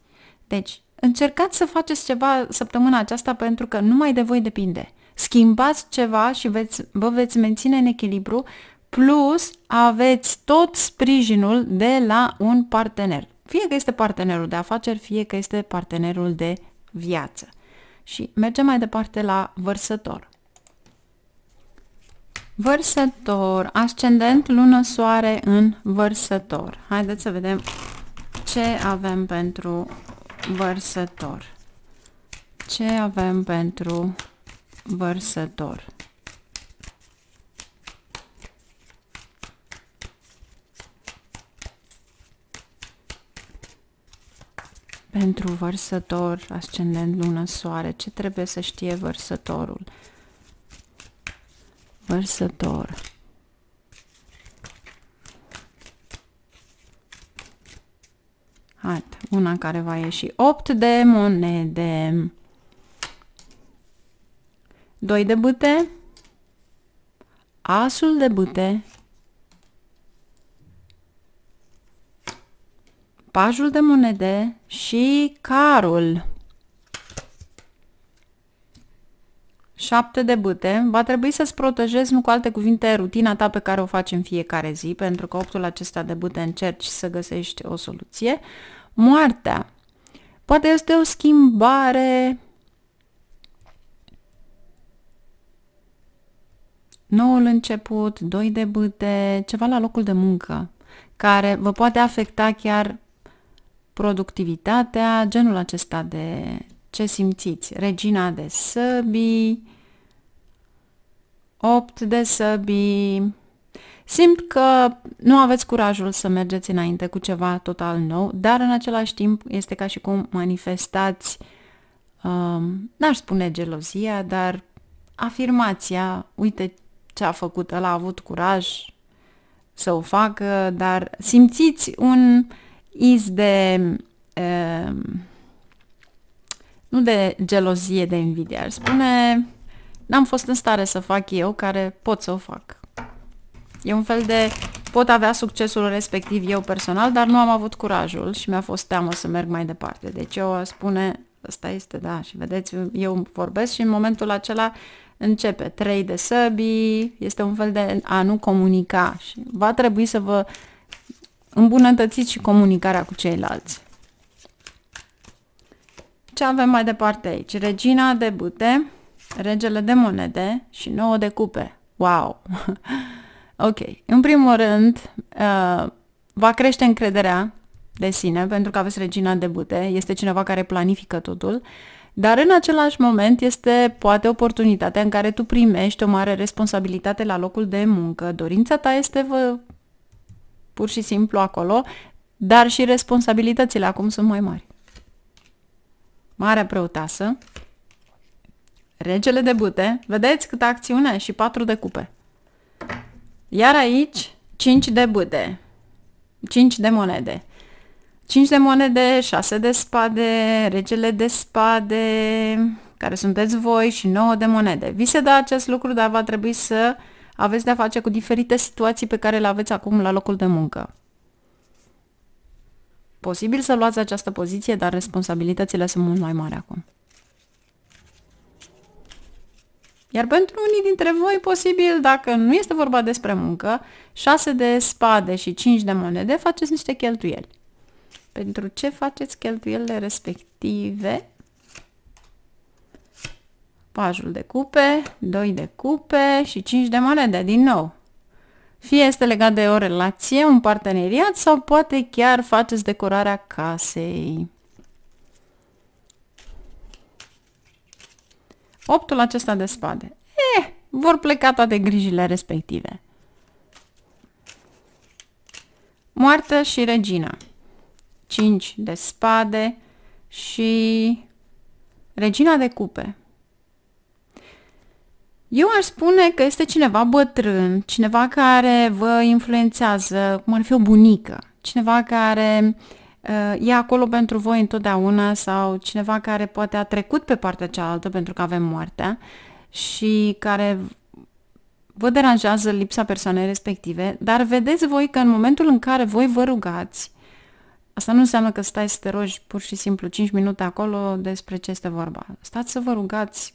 Deci, încercați să faceți ceva săptămâna aceasta pentru că numai de voi depinde schimbați ceva și veți, vă veți menține în echilibru, plus aveți tot sprijinul de la un partener. Fie că este partenerul de afaceri, fie că este partenerul de viață. Și mergem mai departe la vărsător. Vărsător, ascendent, lună, soare în vărsător. Haideți să vedem ce avem pentru vărsător. Ce avem pentru vărsător. Pentru vărsător, ascendent, lună, soare, ce trebuie să știe vărsătorul? Vărsător. Hai, una care va ieși. 8 de monede. 2 de bâte, asul de bâte, pajul de monede și carul. 7 de bâte. Va trebui să-ți protejezi, nu cu alte cuvinte, rutina ta pe care o faci în fiecare zi, pentru că optul acesta de bâte încerci să găsești o soluție. Moartea. Poate este o schimbare noul început, doi de bâte, ceva la locul de muncă, care vă poate afecta chiar productivitatea, genul acesta de ce simțiți. Regina de săbii, opt de săbii. Simt că nu aveți curajul să mergeți înainte cu ceva total nou, dar în același timp este ca și cum manifestați, um, n-aș spune gelozia, dar afirmația, uite ce a făcut, el a avut curaj să o facă, dar simțiți un iz de... Uh, nu de gelozie, de invidie, ar spune n-am fost în stare să fac eu care pot să o fac. E un fel de pot avea succesul respectiv eu personal, dar nu am avut curajul și mi-a fost teamă să merg mai departe. Deci eu spune, asta este, da, și vedeți, eu vorbesc și în momentul acela începe 3 de săbi, este un fel de a nu comunica și va trebui să vă îmbunătățiți și comunicarea cu ceilalți. Ce avem mai departe aici? Regina de bute, regele de monede și 9 de cupe. Wow! *laughs* ok, în primul rând, uh, va crește încrederea de sine, pentru că aveți regina de bute, este cineva care planifică totul. Uh, dar în același moment este poate oportunitatea în care tu primești o mare responsabilitate la locul de muncă. Dorința ta este vă, pur și simplu acolo, dar și responsabilitățile acum sunt mai mari. Marea preotasă, regele de bute, vedeți câtă acțiune și patru de cupe. Iar aici, cinci de bute, cinci de monede. 5 de monede, 6 de spade, regele de spade, care sunteți voi și 9 de monede. Vi se dă acest lucru, dar va trebui să aveți de-a face cu diferite situații pe care le aveți acum la locul de muncă. Posibil să luați această poziție, dar responsabilitățile sunt mult mai mari acum. Iar pentru unii dintre voi, posibil, dacă nu este vorba despre muncă, 6 de spade și 5 de monede, faceți niște cheltuieli pentru ce faceți cheltuielile respective, pajul de cupe, 2 de cupe și 5 de monede, din nou. Fie este legat de o relație, un parteneriat sau poate chiar faceți decorarea casei. Optul acesta de spade. Eh, vor pleca toate grijile respective. Moartă și regina. 5 de spade și regina de cupe. Eu aș spune că este cineva bătrân, cineva care vă influențează, cum ar fi o bunică, cineva care uh, e acolo pentru voi întotdeauna sau cineva care poate a trecut pe partea cealaltă pentru că avem moartea și care vă deranjează lipsa persoanei respective, dar vedeți voi că în momentul în care voi vă rugați, Asta nu înseamnă că stai să te rogi pur și simplu 5 minute acolo despre ce este vorba. Stați să vă rugați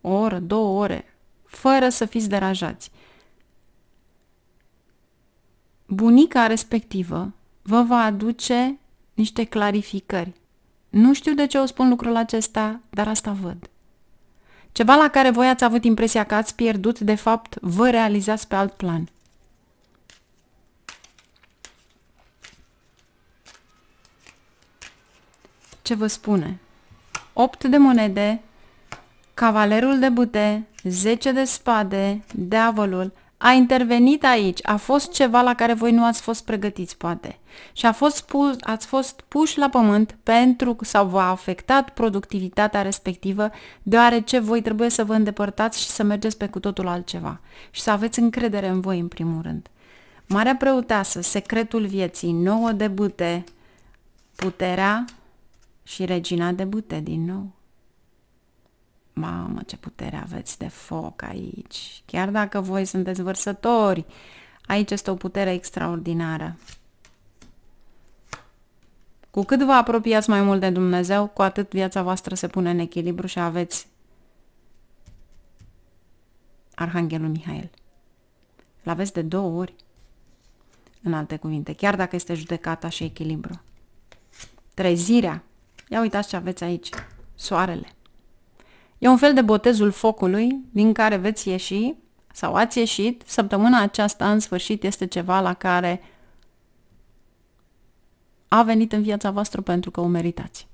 o oră, două ore, fără să fiți deranjați. Bunica respectivă vă va aduce niște clarificări. Nu știu de ce o spun lucrul acesta, dar asta văd. Ceva la care voi ați avut impresia că ați pierdut, de fapt, vă realizați pe alt plan – ce vă spune. 8 de monede, cavalerul de bute, 10 de spade, deavolul, a intervenit aici, a fost ceva la care voi nu ați fost pregătiți, poate. Și a fost pus, ați fost puși la pământ pentru sau v-a afectat productivitatea respectivă, deoarece voi trebuie să vă îndepărtați și să mergeți pe cu totul altceva. Și să aveți încredere în voi, în primul rând. Marea preoteasă, secretul vieții, nouă de bute, puterea, și regina debute din nou. Mamă, ce putere aveți de foc aici! Chiar dacă voi sunteți vărsători, aici este o putere extraordinară. Cu cât vă apropiați mai mult de Dumnezeu, cu atât viața voastră se pune în echilibru și aveți Arhanghelul Mihail. L-aveți de două ori, în alte cuvinte, chiar dacă este judecata și echilibru. Trezirea Ia uitați ce aveți aici. Soarele. E un fel de botezul focului din care veți ieși sau ați ieșit. Săptămâna aceasta, în sfârșit, este ceva la care a venit în viața voastră pentru că o meritați.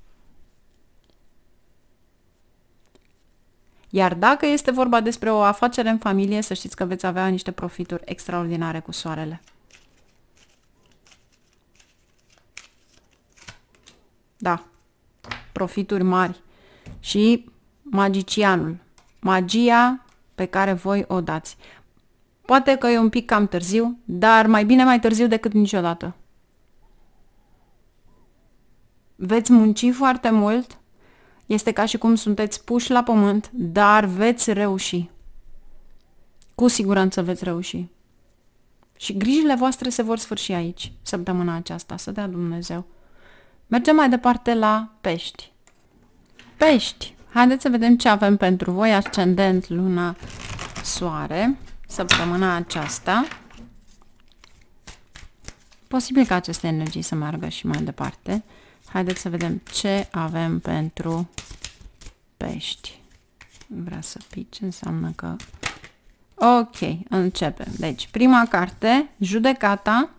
Iar dacă este vorba despre o afacere în familie, să știți că veți avea niște profituri extraordinare cu soarele. Da, profituri mari și magicianul, magia pe care voi o dați. Poate că e un pic cam târziu, dar mai bine mai târziu decât niciodată. Veți munci foarte mult, este ca și cum sunteți puși la pământ, dar veți reuși. Cu siguranță veți reuși. Și grijile voastre se vor sfârși aici, săptămâna aceasta, să dea Dumnezeu. Mergem mai departe la pești. Pești! Haideți să vedem ce avem pentru voi, ascendent, luna, soare, săptămâna aceasta. Posibil ca aceste energii să meargă și mai departe. Haideți să vedem ce avem pentru pești. Vrea să pici, înseamnă că... Ok, începem. Deci, prima carte, Judecata,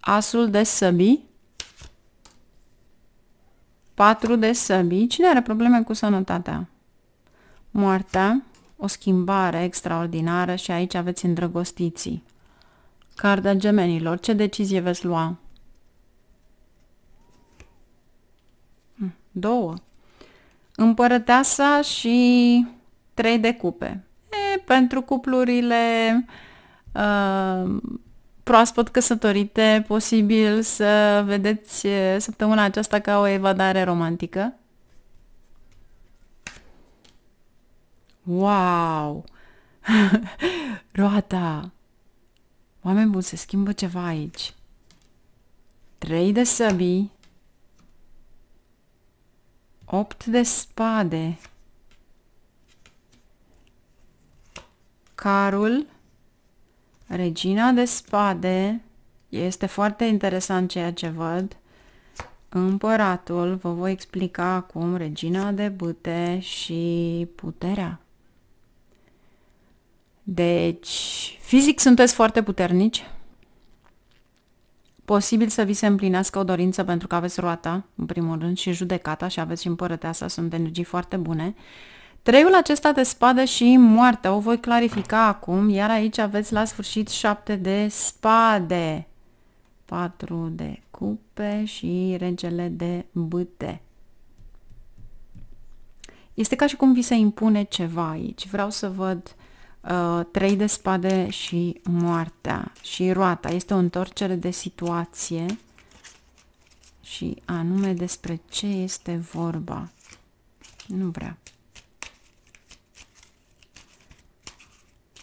Asul de Săbii, Patru de săbii. Cine are probleme cu sănătatea? Moartea, o schimbare extraordinară și aici aveți îndrăgostiții. Carda gemenilor, ce decizie veți lua? Hm, două. Împărăteasa și trei de cupe. E, pentru cuplurile uh, proaspăt căsătorite, posibil să vedeți eh, săptămâna aceasta ca o evadare romantică. Wow! *laughs* Roata! Oameni buni, se schimbă ceva aici. Trei de săbii. Opt de spade. Carul Regina de spade. Este foarte interesant ceea ce văd. Împăratul, vă voi explica acum, regina de bâte și puterea. Deci, fizic sunteți foarte puternici. Posibil să vi se împlinească o dorință pentru că aveți roata, în primul rând, și judecata și aveți și împărăteasa, sunt energii foarte bune. Uh, Treiul acesta de spade și moartea o voi clarifica acum, iar aici aveți la sfârșit 7 de spade, 4 de cupe și regele de bâte. Este ca și cum vi se impune ceva aici. Vreau să văd uh, 3 de spade și moartea și roata. Este o întorcere de situație și anume despre ce este vorba. Nu vreau.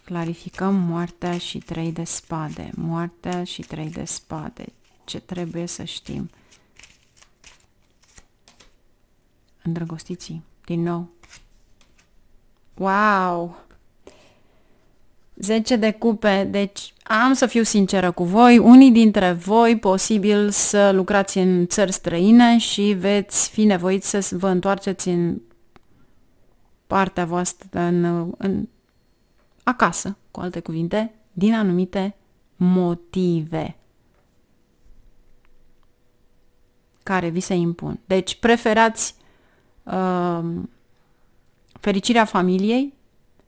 Clarificăm moartea și trei de spade. Moartea și trei de spade. Ce trebuie să știm? Îndrăgostiții, din nou. Wow! 10 de cupe, deci am să fiu sinceră cu voi, unii dintre voi posibil să lucrați în țări străine și veți fi nevoiți să vă întoarceți în partea voastră, în, în acasă, cu alte cuvinte, din anumite motive care vi se impun. Deci preferați uh, fericirea familiei,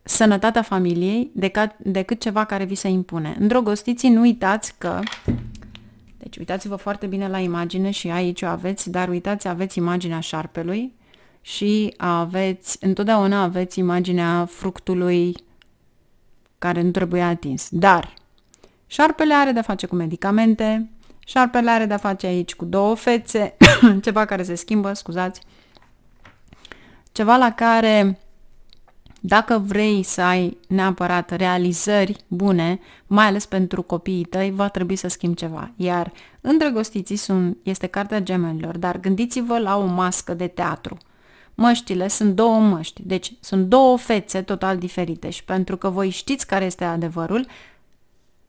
sănătatea familiei, decât, decât ceva care vi se impune. Îndrăgostiții, nu uitați că... Deci uitați-vă foarte bine la imagine și aici o aveți, dar uitați, aveți imaginea șarpelui și aveți, întotdeauna aveți imaginea fructului care nu trebuie atins. Dar șarpele are de-a face cu medicamente, șarpele are de-a face aici cu două fețe, *coughs* ceva care se schimbă, scuzați, ceva la care dacă vrei să ai neapărat realizări bune, mai ales pentru copiii tăi, va trebui să schimbi ceva. Iar Îndrăgostiții sunt, este cartea gemenilor, dar gândiți-vă la o mască de teatru. Măștile sunt două măști, deci sunt două fețe total diferite și pentru că voi știți care este adevărul,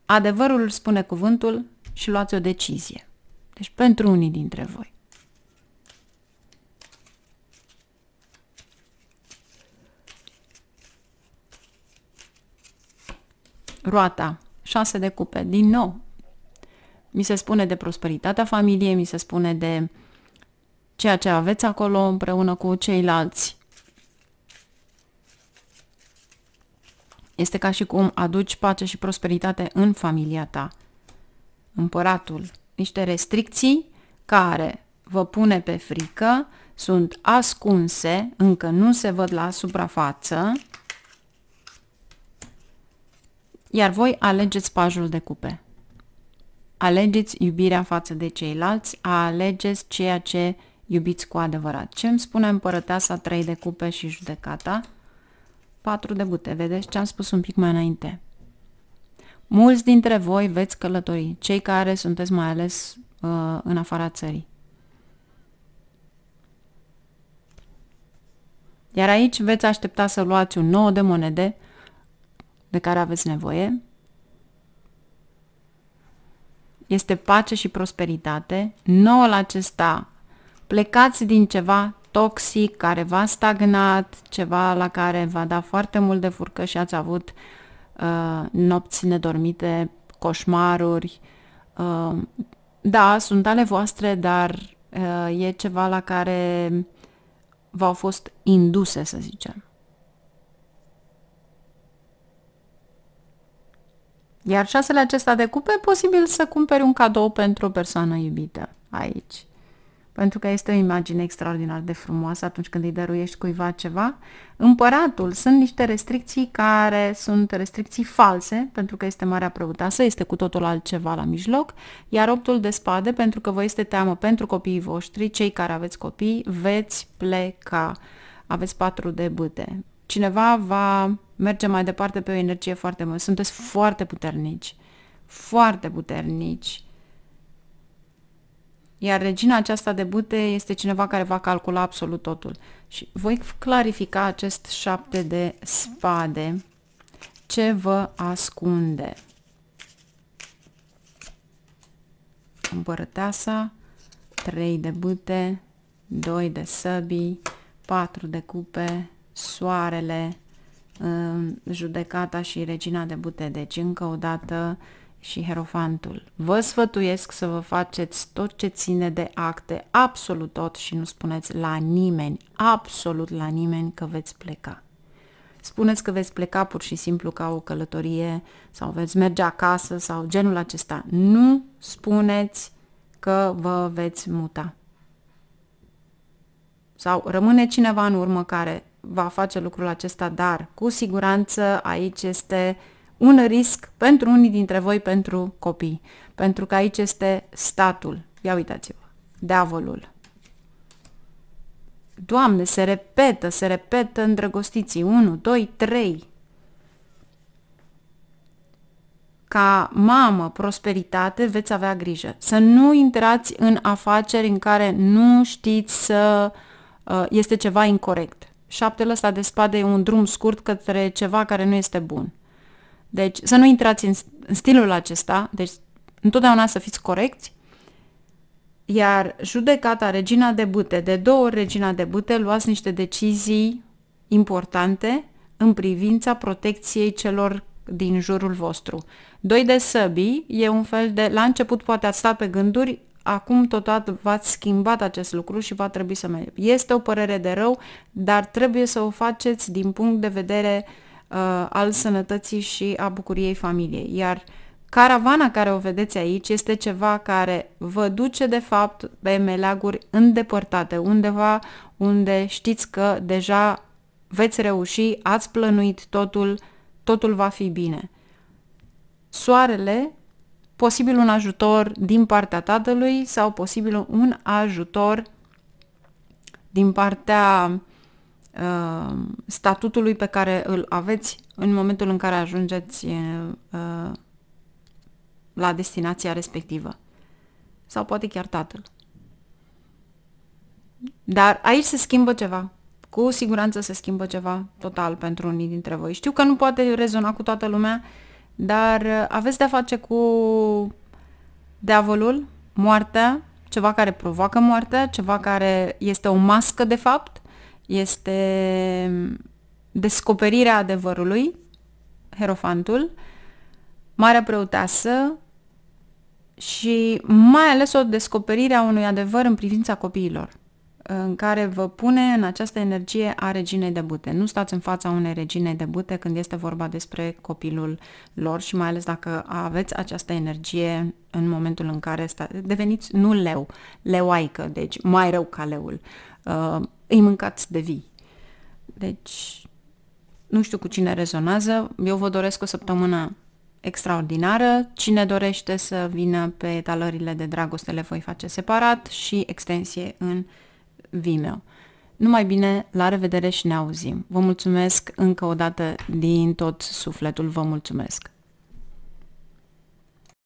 adevărul spune cuvântul și luați o decizie. Deci pentru unii dintre voi. Roata, șase de cupe, din nou. Mi se spune de prosperitatea familiei, mi se spune de uh, ceea ce aveți acolo împreună cu ceilalți. Este ca și cum aduci pace și prosperitate în familia ta. Împăratul, niște restricții care vă pune pe frică, sunt ascunse, încă nu se văd la suprafață, iar voi alegeți pajul de cupe. Alegeți iubirea față de ceilalți, alegeți ceea ce iubiți cu adevărat. Ce îmi spune împărăteasa 3 de cupe și judecata? 4 de bute, vedeți ce am spus un pic mai înainte. Mulți dintre voi veți călători, cei care sunteți mai ales uh, în afara țării. Iar aici veți aștepta să luați un nou de monede de care aveți nevoie. Este pace și prosperitate. Noul acesta Plecați din ceva toxic care v-a stagnat, ceva la care v-a dat foarte mult de furcă și ați avut uh, nopți nedormite, coșmaruri. Uh, da, sunt ale voastre, dar uh, e ceva la care v-au fost induse, să zicem. Iar șasele acesta de cupe, posibil să cumperi un cadou pentru o persoană iubită aici pentru că este o imagine extraordinar de frumoasă atunci când îi dăruiești cuiva ceva. Împăratul, sunt niște restricții care sunt restricții false, pentru că este marea preotasă, este cu totul altceva la mijloc, iar optul de spade, pentru că vă este teamă pentru copiii voștri, cei care aveți copii, veți pleca. Aveți patru de bâte. Cineva va merge mai departe pe o energie foarte mare. Sunteți foarte puternici. Foarte puternici iar regina aceasta de bute este cineva care va calcula absolut totul. Și voi clarifica acest șapte de spade. Ce vă ascunde? Împărăteasa, 3 de bute, 2 de săbii, 4 de cupe, soarele, ă, judecata și regina de bute. Deci încă o dată și Herofantul. Vă sfătuiesc să vă faceți tot ce ține de acte, absolut tot și nu spuneți la nimeni, absolut la nimeni că veți pleca. Spuneți că veți pleca pur și simplu ca o călătorie sau veți merge acasă sau genul acesta. Nu spuneți că vă veți muta. Sau rămâne cineva în urmă care va face lucrul acesta, dar cu siguranță aici este uh, un risc pentru unii dintre voi, pentru copii. Pentru că aici este statul. Ia uitați-vă. Deavolul. Doamne, se repetă, se repetă îndrăgostiții. 1, 2, 3. Ca mamă, prosperitate, veți avea grijă. Să nu intrați în afaceri în care nu știți să... Uh, este ceva incorrect. Șaptele ăsta de spade e un drum scurt către ceva care nu este bun. Deci să nu intrați în, în stilul acesta, deci întotdeauna să fiți corecți, iar judecata regina de bute, de două ori regina de bute, luați niște decizii importante în privința protecției celor din jurul vostru. Doi de săbii e un fel de, la început poate ați stat pe gânduri, acum totodată v-ați schimbat acest lucru și va trebui să mai... Este o părere de rău, dar trebuie să o faceți din punct de vedere uh, Uh, al sănătății și a bucuriei familiei. Iar caravana care o vedeți aici este ceva care vă duce de fapt pe meleaguri îndepărtate, undeva unde știți că deja veți reuși, ați plănuit totul, totul va fi bine. Soarele, posibil un ajutor din partea tatălui sau posibil un ajutor din partea Uh, statutului pe care îl aveți în momentul în care ajungeți uh, la destinația respectivă. Sau poate chiar tatăl. Dar aici se schimbă ceva. Cu siguranță se schimbă ceva total pentru unii dintre voi. Știu că nu poate rezona cu toată lumea, dar aveți de-a face cu diavolul, moartea, ceva care provoacă moartea, ceva care este o mască de fapt este descoperirea adevărului, Herofantul, Marea Preoteasă și mai ales o descoperire a unui adevăr în privința copiilor, în care vă pune în această energie a reginei de bute. Nu stați în fața unei regine de bute când este vorba despre copilul lor și mai ales dacă aveți această energie în momentul în care sta... deveniți nu leu, leoaică, deci mai rău ca leul. Uh, îi mâncați de vii. Deci, nu știu cu cine rezonează, eu vă doresc o săptămână extraordinară. Cine dorește să vină pe talările de dragoste le voi face separat și extensie în Vimeo. Numai bine, la revedere și ne auzim. Vă mulțumesc încă o dată din tot sufletul, vă mulțumesc.